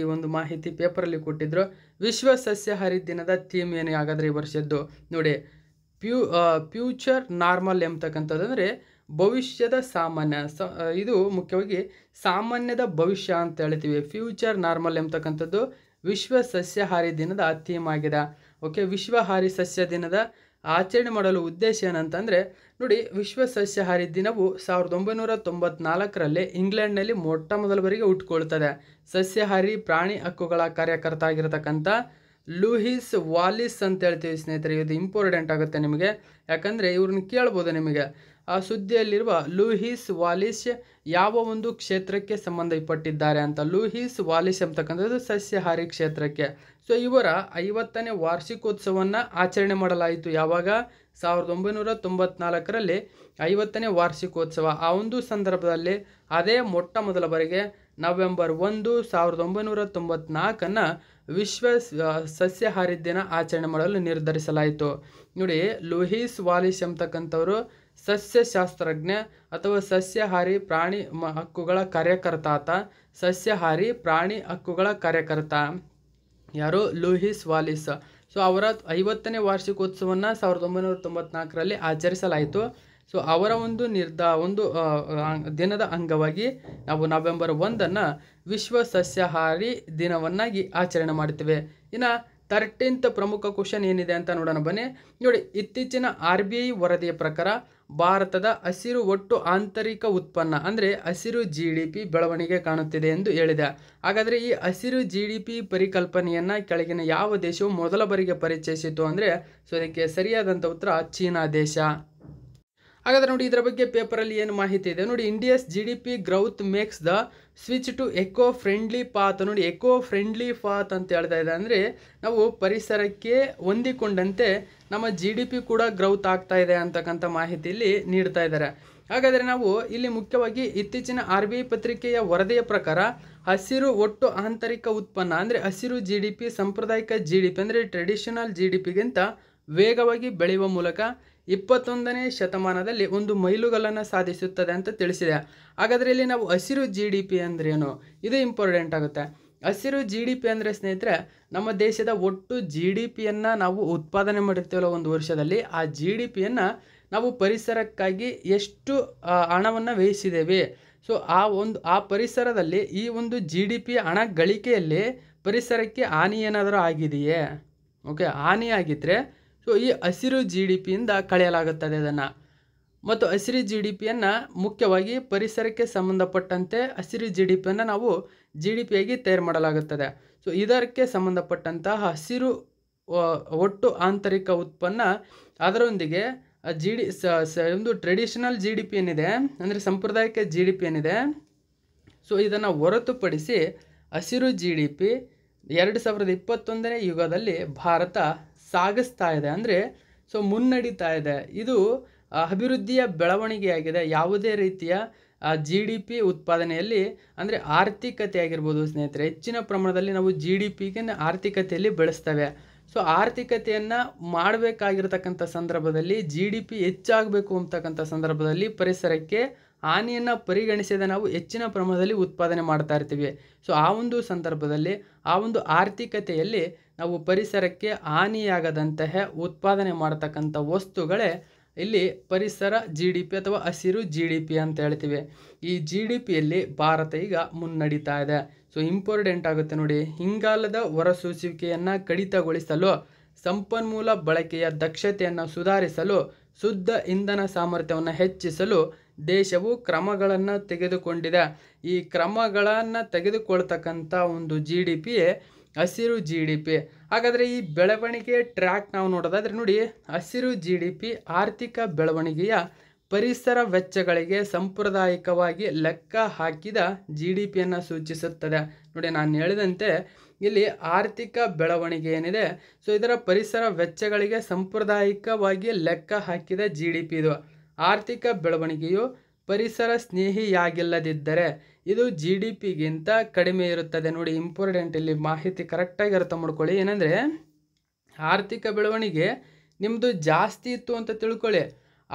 ಈ ಒಂದು ಮಾಹಿತಿ ಪೇಪರಲ್ಲಿ ಕೊಟ್ಟಿದ್ರು ವಿಶ್ವ ಸಸ್ಯಾಹಾರಿ ದಿನದ ಥೀಮ್ ಏನೇ ಆಗಾದ್ರೆ ಈ ವರ್ಷದ್ದು ನೋಡಿ ಪ್ಯೂ ಫ್ಯೂಚರ್ ನಾರ್ಮಲ್ ಎಂಬತಕ್ಕಂಥದ್ದು ಅಂದರೆ ಭವಿಷ್ಯದ ಸಾಮಾನ್ಯ ಇದು ಮುಖ್ಯವಾಗಿ ಸಾಮಾನ್ಯದ ಭವಿಷ್ಯ ಅಂತ ಹೇಳ್ತೀವಿ ಫ್ಯೂಚರ್ ನಾರ್ಮಲ್ ಎಂಬತಕ್ಕಂಥದ್ದು ವಿಶ್ವ ಸಸ್ಯಹಾರಿ ದಿನದ ಥೀಮ್ ಆಗಿದೆ ಓಕೆ ವಿಶ್ವಹಾರಿ ಸಸ್ಯ ದಿನದ ಆಚರಣೆ ಮಾಡಲು ಉದ್ದೇಶ ಏನಂತಂದರೆ ನೋಡಿ ವಿಶ್ವ ಸಸ್ಯಹಾರಿ ದಿನವು ಸಾವಿರದ ಒಂಬೈನೂರ ತೊಂಬತ್ನಾಲ್ಕರಲ್ಲಿ ಇಂಗ್ಲೆಂಡ್ನಲ್ಲಿ ಮೊಟ್ಟ ಮೊದಲ ಬಾರಿಗೆ ಹುಟ್ಕೊಳ್ತದೆ ಸಸ್ಯಹಾರಿ ಪ್ರಾಣಿ ಹಕ್ಕುಗಳ ಕಾರ್ಯಕರ್ತ ಆಗಿರತಕ್ಕಂಥ ಲೂಹಿಸ್ ವಾಲಿಸ್ ಅಂತ ಹೇಳ್ತೀವಿ ಸ್ನೇಹಿತರೆ ಇದು ಇಂಪಾರ್ಟೆಂಟ್ ಆಗುತ್ತೆ ನಿಮಗೆ ಯಾಕಂದರೆ ಇವ್ರನ್ನ ಕೇಳ್ಬೋದು ನಿಮಗೆ ಸುದ್ದಿಯಲ್ಲಿರುವ ಲೂಹಿಸ್ ವಾಲಿಶ್ ಯಾವ ಒಂದು ಕ್ಷೇತ್ರಕ್ಕೆ ಸಂಬಂಧಪಟ್ಟಿದ್ದಾರೆ ಅಂತ ಲೂಹಿಸ್ ವಾಲಿಶ್ ಅಂತಕ್ಕಂಥದ್ದು ಸಸ್ಯಹಾರಿ ಕ್ಷೇತ್ರಕ್ಕೆ ಸೊ ಇವರ ಐವತ್ತನೇ ವಾರ್ಷಿಕೋತ್ಸವವನ್ನು ಆಚರಣೆ ಮಾಡಲಾಯಿತು ಯಾವಾಗ ಸಾವಿರದ ಒಂಬೈನೂರ ತೊಂಬತ್ನಾಲ್ಕರಲ್ಲಿ ಐವತ್ತನೇ ವಾರ್ಷಿಕೋತ್ಸವ ಆ ಒಂದು ಸಂದರ್ಭದಲ್ಲಿ ಅದೇ ಮೊಟ್ಟ ಮೊದಲ ಬಾರಿಗೆ ನವೆಂಬರ್ ಒಂದು ಸಾವಿರದ ಒಂಬೈನೂರ ತೊಂಬತ್ನಾಲ್ಕನ್ನು ವಿಶ್ವ ಸಸ್ಯಹಾರಿ ದಿನ ಆಚರಣೆ ಮಾಡಲು ನಿರ್ಧರಿಸಲಾಯಿತು ನೋಡಿ ಲೂಹಿಸ್ ವಾಲಿಶ್ ಎಂಬತಕ್ಕಂಥವರು ಸಸ್ಯಶಾಸ್ತ್ರಜ್ಞ ಅಥವಾ ಸಸ್ಯಹಾರಿ ಪ್ರಾಣಿ ಹಕ್ಕುಗಳ ಕಾರ್ಯಕರ್ತಾತ ಸಸ್ಯಹಾರಿ ಪ್ರಾಣಿ ಹಕ್ಕುಗಳ ಕಾರ್ಯಕರ್ತ ಯಾರು ಲೂಹಿಸ್ ವಾಲಿಸ್ ಸೊ ಅವರ ಐವತ್ತನೇ ವಾರ್ಷಿಕೋತ್ಸವವನ್ನು ಸಾವಿರದ ಒಂಬೈನೂರ ತೊಂಬತ್ನಾಲ್ಕರಲ್ಲಿ ಆಚರಿಸಲಾಯಿತು ಸೊ ಅವರ ಒಂದು ನಿರ್ಧಾ ಒಂದು ದಿನದ ಅಂಗವಾಗಿ ನಾವು ನವೆಂಬರ್ ಒಂದನ್ನು ವಿಶ್ವ ಸಸ್ಯಾಹಾರಿ ದಿನವನ್ನಾಗಿ ಆಚರಣೆ ಮಾಡ್ತೇವೆ ಇನ್ನು ತರ್ಟೀನ್ತ್ ಪ್ರಮುಖ ಕ್ವಶನ್ ಏನಿದೆ ಅಂತ ನೋಡೋಣ ಬನ್ನಿ ನೋಡಿ ಇತ್ತೀಚಿನ ಆರ್ ಬಿ ಐ ವರದಿಯ ಪ್ರಕಾರ ಭಾರತದ ಹಸಿರು ಒಟ್ಟು ಆಂತರಿಕ ಉತ್ಪನ್ನ ಅಂದರೆ ಹಸಿರು ಜಿ ಡಿ ಪಿ ಬೆಳವಣಿಗೆ ಕಾಣುತ್ತಿದೆ ಎಂದು ಹೇಳಿದೆ ಹಾಗಾದರೆ ಈ ಹಸಿರು ಜಿ ಡಿ ಪಿ ಪರಿಕಲ್ಪನೆಯನ್ನು ಕೆಳಗಿನ ಯಾವ ದೇಶವು ಮೊದಲ ಬಾರಿಗೆ ಪರಿಚಯಿಸಿತು ಅಂದರೆ ಸೊ ಅದಕ್ಕೆ ಸರಿಯಾದಂಥ ಉತ್ತರ ಚೀನಾ ದೇಶ ಹಾಗಾದರೆ ನೋಡಿ ಇದರ ಬಗ್ಗೆ ಪೇಪರಲ್ಲಿ ಏನು ಮಾಹಿತಿ ಇದೆ ನೋಡಿ India's G D P growth makes the switch to eco friendly path ನೋಡಿ ಎಕೋ ಫ್ರೆಂಡ್ಲಿ ಪಾತ್ ಅಂತ ಹೇಳ್ತಾ ಇದೆ ಅಂದರೆ ನಾವು ಪರಿಸರಕ್ಕೆ ಹೊಂದಿಕೊಂಡಂತೆ ನಮ್ಮ ಜಿ ಡಿ ಪಿ ಕೂಡ ಗ್ರೌತ್ ಆಗ್ತಾ ಇದೆ ಅಂತಕ್ಕಂಥ ಮಾಹಿತಿಯಲ್ಲಿ ನೀಡ್ತಾ ಇದ್ದಾರೆ ಹಾಗಾದರೆ ನಾವು ಇಲ್ಲಿ ಮುಖ್ಯವಾಗಿ ಇತ್ತೀಚಿನ ಆರ್ ಬಿ ಐ ಪತ್ರಿಕೆಯ ವರದಿಯ ಪ್ರಕಾರ ಹಸಿರು ಒಟ್ಟು ಆಂತರಿಕ ಉತ್ಪನ್ನ ಅಂದರೆ ಹಸಿರು ಜಿ ಡಿ ಪಿ ಸಾಂಪ್ರದಾಯಿಕ ಜಿ ಡಿ ಪಿ ಅಂದರೆ ಟ್ರೆಡಿಷನಲ್ ಜಿ ಡಿ ಪಿಗಿಂತ ವೇಗವಾಗಿ ಬೆಳೆಯುವ ಮೂಲಕ ಇಪ್ಪತ್ತೊಂದನೇ ಶತಮಾನದಲ್ಲಿ ಒಂದು ಮೈಲುಗಲ್ಲನ್ನು ಸಾಧಿಸುತ್ತದೆ ಅಂತ ತಿಳಿಸಿದೆ ಹಾಗಾದರೆ ಇಲ್ಲಿ ನಾವು ಹಸಿರು ಜಿ ಡಿ ಪಿ ಅಂದ್ರೇನು ಇದು ಇಂಪಾರ್ಟೆಂಟ್ ಆಗುತ್ತೆ ಹಸಿರು ಜಿ ಡಿ ಪಿ ಅಂದರೆ ಸ್ನೇಹಿತರೆ ನಮ್ಮ ದೇಶದ ಒಟ್ಟು ಜಿ ಡಿ ಪಿಯನ್ನು ನಾವು ಉತ್ಪಾದನೆ ಮಾಡಿರ್ತೇವಲ್ಲ ಒಂದು ವರ್ಷದಲ್ಲಿ ಆ ಜಿ ಡಿ ಪಿಯನ್ನು ನಾವು ಪರಿಸರಕ್ಕಾಗಿ ಎಷ್ಟು ಹಣವನ್ನು ವ್ಯಯಿಸಿದ್ದೇವೆ ಸೊ ಆ ಒಂದು ಆ ಪರಿಸರದಲ್ಲಿ ಈ ಒಂದು ಜಿ ಡಿ ಪಿ ಹಣ ಗಳಿಕೆಯಲ್ಲಿ ಪರಿಸರಕ್ಕೆ ಹಾನಿ ಏನಾದರೂ ಆಗಿದೆಯೇ ಓಕೆ ಹಾನಿಯಾಗಿದ್ದರೆ ಸೊ ಈ ಹಸಿರು ಜಿ ಡಿ ಪಿಯಿಂದ ಕಳೆಯಲಾಗುತ್ತದೆ ಅದನ್ನು ಮತ್ತು ಹಸಿರು ಜಿ ಡಿ ಪಿಯನ್ನು ಮುಖ್ಯವಾಗಿ ಪರಿಸರಕ್ಕೆ ಸಂಬಂಧಪಟ್ಟಂತೆ ಹಸಿರು ಜಿ ಡಿ ಪಿಯನ್ನು ನಾವು ಜಿ ಡಿ ಪಿಯಾಗಿ ತಯಾರು ಮಾಡಲಾಗುತ್ತದೆ ಸೊ ಇದಕ್ಕೆ ಸಂಬಂಧಪಟ್ಟಂತಹ ಹಸಿರು ಒಟ್ಟು ಆಂತರಿಕ ಉತ್ಪನ್ನ ಅದರೊಂದಿಗೆ ಜಿ ಡಿ ಸ ಒಂದು ಟ್ರೆಡಿಷನಲ್ ಜಿ ಡಿ ಪಿ ಏನಿದೆ ಅಂದರೆ ಸಾಂಪ್ರದಾಯಿಕ ಜಿ ಡಿ ಪಿ ಏನಿದೆ ಸೊ ಇದನ್ನು ಹೊರತುಪಡಿಸಿ ಹಸಿರು ಜಿ ಡಿ ಪಿ ಎರಡು ಸಾವಿರದ ಇಪ್ಪತ್ತೊಂದನೇ ಯುಗದಲ್ಲಿ ಭಾರತ ಸಾಗಿಸ್ತಾ ಇದೆ ಅಂದರೆ ಸೊ ಮುನ್ನಡೀತಾ ಇದೆ ಇದು ಅಭಿವೃದ್ಧಿಯ ಬೆಳವಣಿಗೆಯಾಗಿದೆ ಯಾವುದೇ ರೀತಿಯ ಜಿ ಡಿ ಪಿ ಉತ್ಪಾದನೆಯಲ್ಲಿ ಅಂದರೆ ಆರ್ಥಿಕತೆ ಆಗಿರ್ಬೋದು ಸ್ನೇಹಿತರೆ ಹೆಚ್ಚಿನ ಪ್ರಮಾಣದಲ್ಲಿ ನಾವು ಜಿ ಡಿ ಪಿಗೆ ಆರ್ಥಿಕತೆಯಲ್ಲಿ ಬೆಳೆಸ್ತೇವೆ ಸೊ ಆರ್ಥಿಕತೆಯನ್ನು ಮಾಡಬೇಕಾಗಿರ್ತಕ್ಕಂಥ ಸಂದರ್ಭದಲ್ಲಿ ಜಿ ಡಿ ಪಿ ಹೆಚ್ಚಾಗಬೇಕು ಅಂತಕ್ಕಂಥ ಸಂದರ್ಭದಲ್ಲಿ ಪರಿಸರಕ್ಕೆ ಹಾನಿಯನ್ನು ಪರಿಗಣಿಸಿದ ನಾವು ಹೆಚ್ಚಿನ ಪ್ರಮಾಣದಲ್ಲಿ ಉತ್ಪಾದನೆ ಮಾಡ್ತಾ ಇರ್ತೀವಿ ಸೊ ಆ ಒಂದು ಸಂದರ್ಭದಲ್ಲಿ ಆ ಒಂದು ಆರ್ಥಿಕತೆಯಲ್ಲಿ ನಾವು ಪರಿಸರಕ್ಕೆ ಹಾನಿಯಾಗದಂತಹ ಉತ್ಪಾದನೆ ಮಾಡತಕ್ಕಂಥ ವಸ್ತುಗಳೇ ಇಲ್ಲಿ ಪರಿಸರ ಜಿ ಡಿ ಪಿ ಅಥವಾ ಹಸಿರು ಜಿ ಡಿ ಪಿ ಅಂತ ಹೇಳ್ತೀವಿ ಈ ಜಿ ಡಿ ಪಿಯಲ್ಲಿ ಭಾರತ ಈಗ ಮುನ್ನಡೀತಾ ಇದೆ ಸೊ ಇಂಪಾರ್ಟೆಂಟ್ ಆಗುತ್ತೆ ನೋಡಿ ಹಿಂಗಾಲದ ಹೊರಸೂಸುವಿಕೆಯನ್ನು ಕಡಿತಗೊಳಿಸಲು ಸಂಪನ್ಮೂಲ ಬಳಕೆಯ ದಕ್ಷತೆಯನ್ನು ಸುಧಾರಿಸಲು ಶುದ್ಧ ಇಂಧನ ಸಾಮರ್ಥ್ಯವನ್ನು ಹೆಚ್ಚಿಸಲು ದೇಶವು ಕ್ರಮಗಳನ್ನು ತೆಗೆದುಕೊಂಡಿದೆ ಈ ಕ್ರಮಗಳನ್ನು ತೆಗೆದುಕೊಳ್ತಕ್ಕಂಥ ಒಂದು ಜಿ ಡಿ ಪಿ ಹಸಿರು ಜಿ ಡಿ ಪಿ ಹಾಗಾದರೆ ಈ ಬೆಳವಣಿಗೆ ಟ್ರ್ಯಾಕ್ ನಾವು ನೋಡೋದಾದರೆ ನೋಡಿ ಹಸಿರು ಜಿ ಡಿ ಪಿ ಆರ್ಥಿಕ ಬೆಳವಣಿಗೆಯ ಪರಿಸರ ವೆಚ್ಚಗಳಿಗೆ ಸಾಂಪ್ರದಾಯಿಕವಾಗಿ ಲೆಕ್ಕ ಹಾಕಿದ ಜಿ ಡಿ ಪಿಯನ್ನು ಸೂಚಿಸುತ್ತದೆ ನೋಡಿ ನಾನು ಹೇಳಿದಂತೆ ಇಲ್ಲಿ ಆರ್ಥಿಕ ಬೆಳವಣಿಗೆ ಏನಿದೆ ಸೊ ಇದರ ಪರಿಸರ ವೆಚ್ಚಗಳಿಗೆ ಸಾಂಪ್ರದಾಯಿಕವಾಗಿ ಲೆಕ್ಕ ಹಾಕಿದ ಜಿ ಡಿ ಪಿ ಇದು ಆರ್ಥಿಕ ಬೆಳವಣಿಗೆಯು ಪರಿಸರ ಸ್ನೇಹಿಯಾಗಿಲ್ಲದಿದ್ದರೆ ಇದು ಜಿ ಡಿ ಪಿಗಿಂತ ಕಡಿಮೆ ಇರುತ್ತದೆ ನೋಡಿ ಇಂಪಾರ್ಟೆಂಟ್ ಇಲ್ಲಿ ಮಾಹಿತಿ ಕರೆಕ್ಟಾಗಿ ಅರ್ಥ ಮಾಡ್ಕೊಳ್ಳಿ ಏನಂದರೆ ಆರ್ಥಿಕ ಬೆಳವಣಿಗೆ ನಿಮ್ಮದು ಜಾಸ್ತಿ ಇತ್ತು ಅಂತ ತಿಳ್ಕೊಳ್ಳಿ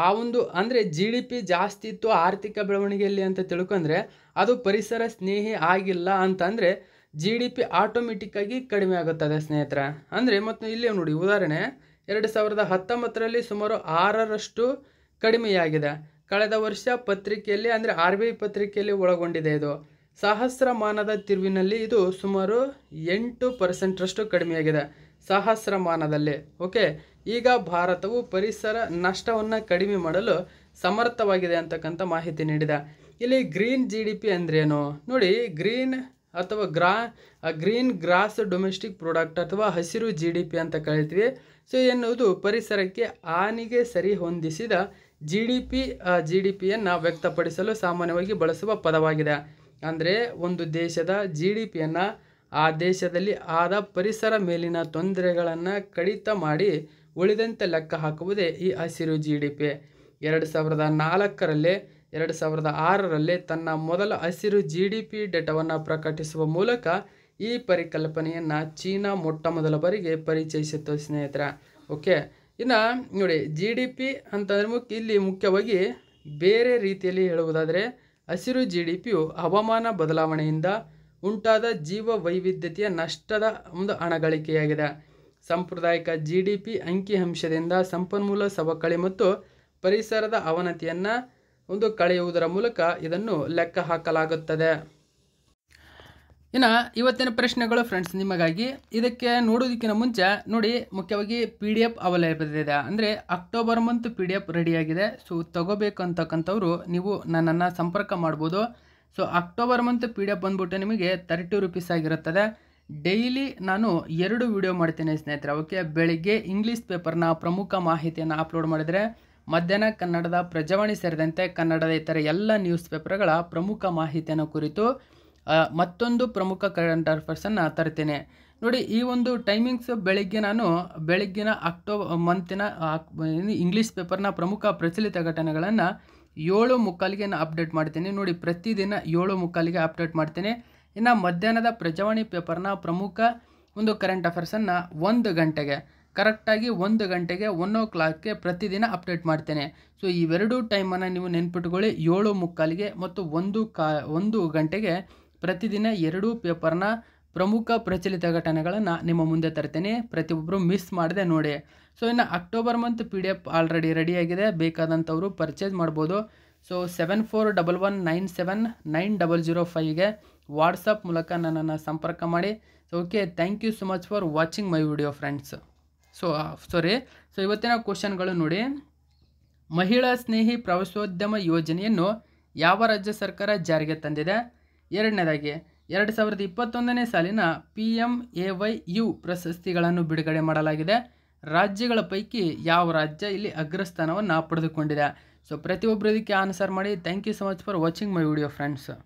ಆ ಒಂದು ಅಂದರೆ ಜಿ ಡಿ ಪಿ ಜಾಸ್ತಿ ಇತ್ತು ಆರ್ಥಿಕ ಬೆಳವಣಿಗೆಯಲ್ಲಿ ಅಂತ ತಿಳ್ಕೊಂಡ್ರೆ ಅದು ಪರಿಸರ ಸ್ನೇಹಿ ಆಗಿಲ್ಲ ಅಂದರೆ ಜಿ ಡಿ ಪಿ ಆಟೋಮೆಟಿಕ್ಕಾಗಿ ಕಡಿಮೆ ಆಗುತ್ತದೆ ಸ್ನೇಹಿತರ ಅಂದರೆ ಮತ್ತು ಇಲ್ಲಿ ನೋಡಿ ಉದಾಹರಣೆ ಎರಡು ಸಾವಿರದ ಹತ್ತೊಂಬತ್ತರಲ್ಲಿ ಸುಮಾರು ಆರರಷ್ಟು ಕಡಿಮೆಯಾಗಿದೆ ಕಳೆದ ವರ್ಷ ಪತ್ರಿಕೆಯಲ್ಲಿ ಅಂದರೆ ಆರ್ ಬಿ ಐ ಪತ್ರಿಕೆಯಲ್ಲಿ ಒಳಗೊಂಡಿದೆ ಇದು ಸಹಸ್ರಮಾನದ ತಿರುವಿನಲ್ಲಿ ಇದು ಸುಮಾರು ಎಂಟು ಪರ್ಸೆಂಟ್ರಷ್ಟು ಕಡಿಮೆಯಾಗಿದೆ ಸಹಸ್ರಮಾನದಲ್ಲಿ ಓಕೆ ಈಗ ಭಾರತವು ಪರಿಸರ ನಷ್ಟವನ್ನು ಕಡಿಮೆ ಮಾಡಲು ಸಮರ್ಥವಾಗಿದೆ ಅಂತಕ್ಕಂಥ ಮಾಹಿತಿ ನೀಡಿದೆ ಇಲ್ಲಿ ಗ್ರೀನ್ ಜಿ ಡಿ ಪಿ ಅಂದ್ರೇನು ನೋಡಿ ಗ್ರೀನ್ ಅಥವಾ ಗ್ರಾ ಗ್ರೀನ್ ಗ್ರಾಸ್ ಡೊಮೆಸ್ಟಿಕ್ ಪ್ರಾಡಕ್ಟ್ ಅಥವಾ ಹಸಿರು ಜಿ ಡಿ ಪಿ ಅಂತ ಕರಿತೀವಿ ಸೊ ಎನ್ನುವುದು ಪರಿಸರಕ್ಕೆ ಆನಿಗೆ ಸರಿ ಹೊಂದಿಸಿದ G D P G D ಪಿಯನ್ನು ವ್ಯಕ್ತಪಡಿಸಲು ಸಾಮಾನ್ಯವಾಗಿ ಬಳಸುವ ಪದವಾಗಿದೆ ಅಂದರೆ ಒಂದು ದೇಶದ ಜಿ ಡಿ ಪಿಯನ್ನು ಆ ದೇಶದಲ್ಲಿ ಆದ ಪರಿಸರ ಮೇಲಿನ ತೊಂದರೆಗಳನ್ನು ಕಡಿತ ಮಾಡಿ ಉಳಿದಂತೆ ಲೆಕ್ಕ ಹಾಕುವುದೇ ಈ ಹಸಿರು ಜಿ ಡಿ ಪಿ ಎರಡು ಸಾವಿರದ ನಾಲ್ಕರಲ್ಲಿ ಎರಡು ಸಾವಿರದ ಆರರಲ್ಲಿ ತನ್ನ ಮೊದಲ ಹಸಿರು ಜಿ ಡಿ ಪಿ ಡೇಟಾವನ್ನು ಪ್ರಕಟಿಸುವ ಮೂಲಕ ಈ ಪರಿಕಲ್ಪನೆಯನ್ನು ಚೀನಾ ಮೊಟ್ಟ ಮೊದಲ ಬಾರಿಗೆ ಪರಿಚಯಿಸಿತ್ತು ಸ್ನೇಹಿತರ ಓಕೆ ಇನ್ನು ನೋಡಿ ಜಿ ಡಿ ಪಿ ಅಂತಂದ್ರೆ ಮುಖ್ಯ ಇಲ್ಲಿ ಮುಖ್ಯವಾಗಿ ಬೇರೆ ರೀತಿಯಲ್ಲಿ ಹೇಳುವುದಾದರೆ ಹಸಿರು ಜಿ ಡಿ ಪಿಯು ಹವಾಮಾನ ಬದಲಾವಣೆಯಿಂದ ಉಂಟಾದ ಜೀವ ವೈವಿಧ್ಯತೆಯ ನಷ್ಟದ ಒಂದು ಹಣಗಳಿಕೆಯಾಗಿದೆ ಸಾಂಪ್ರದಾಯಿಕ ಜಿ ಡಿ ಪಿ ಅಂಕಿಅಂಶದಿಂದ ಸಂಪನ್ಮೂಲ ಸವಕಳಿ ಮತ್ತು ಪರಿಸರದ ಅವನತಿಯನ್ನು ಒಂದು ಕಳೆಯುವುದರ ಮೂಲಕ ಇದನ್ನು ಲೆಕ್ಕ ಹಾಕಲಾಗುತ್ತದೆ ಇನ್ನು ಇವತ್ತಿನ ಪ್ರಶ್ನೆಗಳು ಫ್ರೆಂಡ್ಸ್ ನಿಮಗಾಗಿ ಇದಕ್ಕೆ ನೋಡೋದಕ್ಕಿಂತ ಮುಂಚೆ ನೋಡಿ ಮುಖ್ಯವಾಗಿ ಪಿ ಡಿ ಎಫ್ ಅವೈಲೇಬಲ್ ಇದೆ ಅಂದರೆ October month P D F ರೆಡಿಯಾಗಿದೆ ಸೊ ತಗೋಬೇಕು ಅಂತಕ್ಕಂಥವ್ರು ನೀವು ನನ್ನನ್ನು ಸಂಪರ್ಕ ಮಾಡ್ಬೋದು so October month P D F ಬಂದ್ಬಿಟ್ಟು ನಿಮಗೆ ತರ್ಟಿ ರುಪೀಸ್ ಆಗಿರುತ್ತದೆ ಡೈಲಿ ನಾನು ಎರಡು ವಿಡಿಯೋ ಮಾಡ್ತೇನೆ ಸ್ನೇಹಿತರೆ ಓಕೆ ಬೆಳಿಗ್ಗೆ ಇಂಗ್ಲೀಷ್ ಪೇಪರ್ನ ಪ್ರಮುಖ ಮಾಹಿತಿಯನ್ನು ಅಪ್ಲೋಡ್ ಮಾಡಿದರೆ ಮಧ್ಯಾಹ್ನ ಕನ್ನಡದ ಪ್ರಜಾವಾಣಿ ಸೇರಿದಂತೆ ಕನ್ನಡದ ಇತರ ಎಲ್ಲ ನ್ಯೂಸ್ ಪೇಪರ್ಗಳ ಪ್ರಮುಖ ಮಾಹಿತಿಯನ್ನು ಕುರಿತು ಮತ್ತೊಂದು ಪ್ರಮುಖ ಕರೆಂಟ್ ಅಫೇರ್ಸನ್ನು ತರ್ತೇನೆ ನೋಡಿ ಈ ಒಂದು ಟೈಮಿಂಗ್ಸ್ ಬೆಳಗ್ಗೆ ನಾನು ಬೆಳಗ್ಗಿನ ಅಕ್ಟೋಬರ್ ಮಂತಿನ ಇಂಗ್ಲೀಷ್ ಪೇಪರ್ನ ಪ್ರಮುಖ ಪ್ರಚಲಿತ ಘಟನೆಗಳನ್ನು ಏಳು ಮುಕ್ಕಾಲಿಗೆ ನಾನು ಅಪ್ಡೇಟ್ ಮಾಡ್ತೀನಿ ನೋಡಿ ಪ್ರತಿದಿನ ಏಳು ಮುಕ್ಕಾಲಿಗೆ ಅಪ್ಡೇಟ್ ಮಾಡ್ತೇನೆ ಇನ್ನು ಮಧ್ಯಾಹ್ನದ ಪ್ರಜಾವಾಣಿ ಪೇಪರ್ನ ಪ್ರಮುಖ ಒಂದು ಕರೆಂಟ್ ಅಫೇರ್ಸನ್ನು ಒಂದು ಗಂಟೆಗೆ ಕರೆಕ್ಟಾಗಿ ಒಂದು ಗಂಟೆಗೆ ಒನ್ ಓ ಕ್ಲಾಕ್ಗೆ ಪ್ರತಿದಿನ ಅಪ್ಡೇಟ್ ಮಾಡ್ತೇನೆ ಸೊ ಇವೆರಡೂ ಟೈಮನ್ನು ನೀವು ನೆನ್ಪಿಟ್ಕೊಳ್ಳಿ ಏಳು ಮುಕ್ಕಾಲಿಗೆ ಮತ್ತು ಒಂದು ಕಾ ಒಂದು ಗಂಟೆಗೆ ಪ್ರತಿದಿನ ಎರಡೂ ಪೇಪರ್ನ ಪ್ರಮುಖ ಪ್ರಚಲಿತ ಘಟನೆಗಳನ್ನು ನಿಮ್ಮ ಮುಂದೆ ತರ್ತೇನೆ ಪ್ರತಿಯೊಬ್ಬರು ಮಿಸ್ ಮಾಡದೆ ನೋಡಿ ಸೊ ಇನ್ನು October month P D F already ರೆಡಿಯಾಗಿದೆ ಬೇಕಾದಂಥವರು ಪರ್ಚೇಸ್ ಮಾಡ್ಬೋದು so seven four double one nine seven nine double zero ಫೈವ್ಗೆ ವಾಟ್ಸಪ್ ಮೂಲಕ ನನ್ನನ್ನು ಸಂಪರ್ಕ ಮಾಡಿ so okay thank you so much for watching my video friends so sorry so ಇವತ್ತಿನ ಕ್ವಶನ್ಗಳು ನೋಡಿ ಮಹಿಳಾ ಸ್ನೇಹಿ ಪ್ರವಾಸೋದ್ಯಮ ಯೋಜನೆಯನ್ನು ಯಾವ ರಾಜ್ಯ ಸರ್ಕಾರ ಜಾರಿಗೆ ತಂದಿದೆ ಎರಡನೇದಾಗಿ ಎರಡು ಸಾವಿರದ ಇಪ್ಪತ್ತೊಂದನೇ ಸಾಲಿನ P M A Y U ಪ್ರಶಸ್ತಿಗಳನ್ನು ಬಿಡುಗಡೆ ಮಾಡಲಾಗಿದೆ ರಾಜ್ಯಗಳ ಪೈಕಿ ಯಾವ ರಾಜ್ಯ ಇಲ್ಲಿ ಅಗ್ರಸ್ಥಾನವನ್ನು ಪಡೆದುಕೊಂಡಿದೆ ಸೊ ಪ್ರತಿಯೊಬ್ಬರು ಇದಕ್ಕೆ ಆನ್ಸರ್ ಮಾಡಿ thank you so much for watching my video friends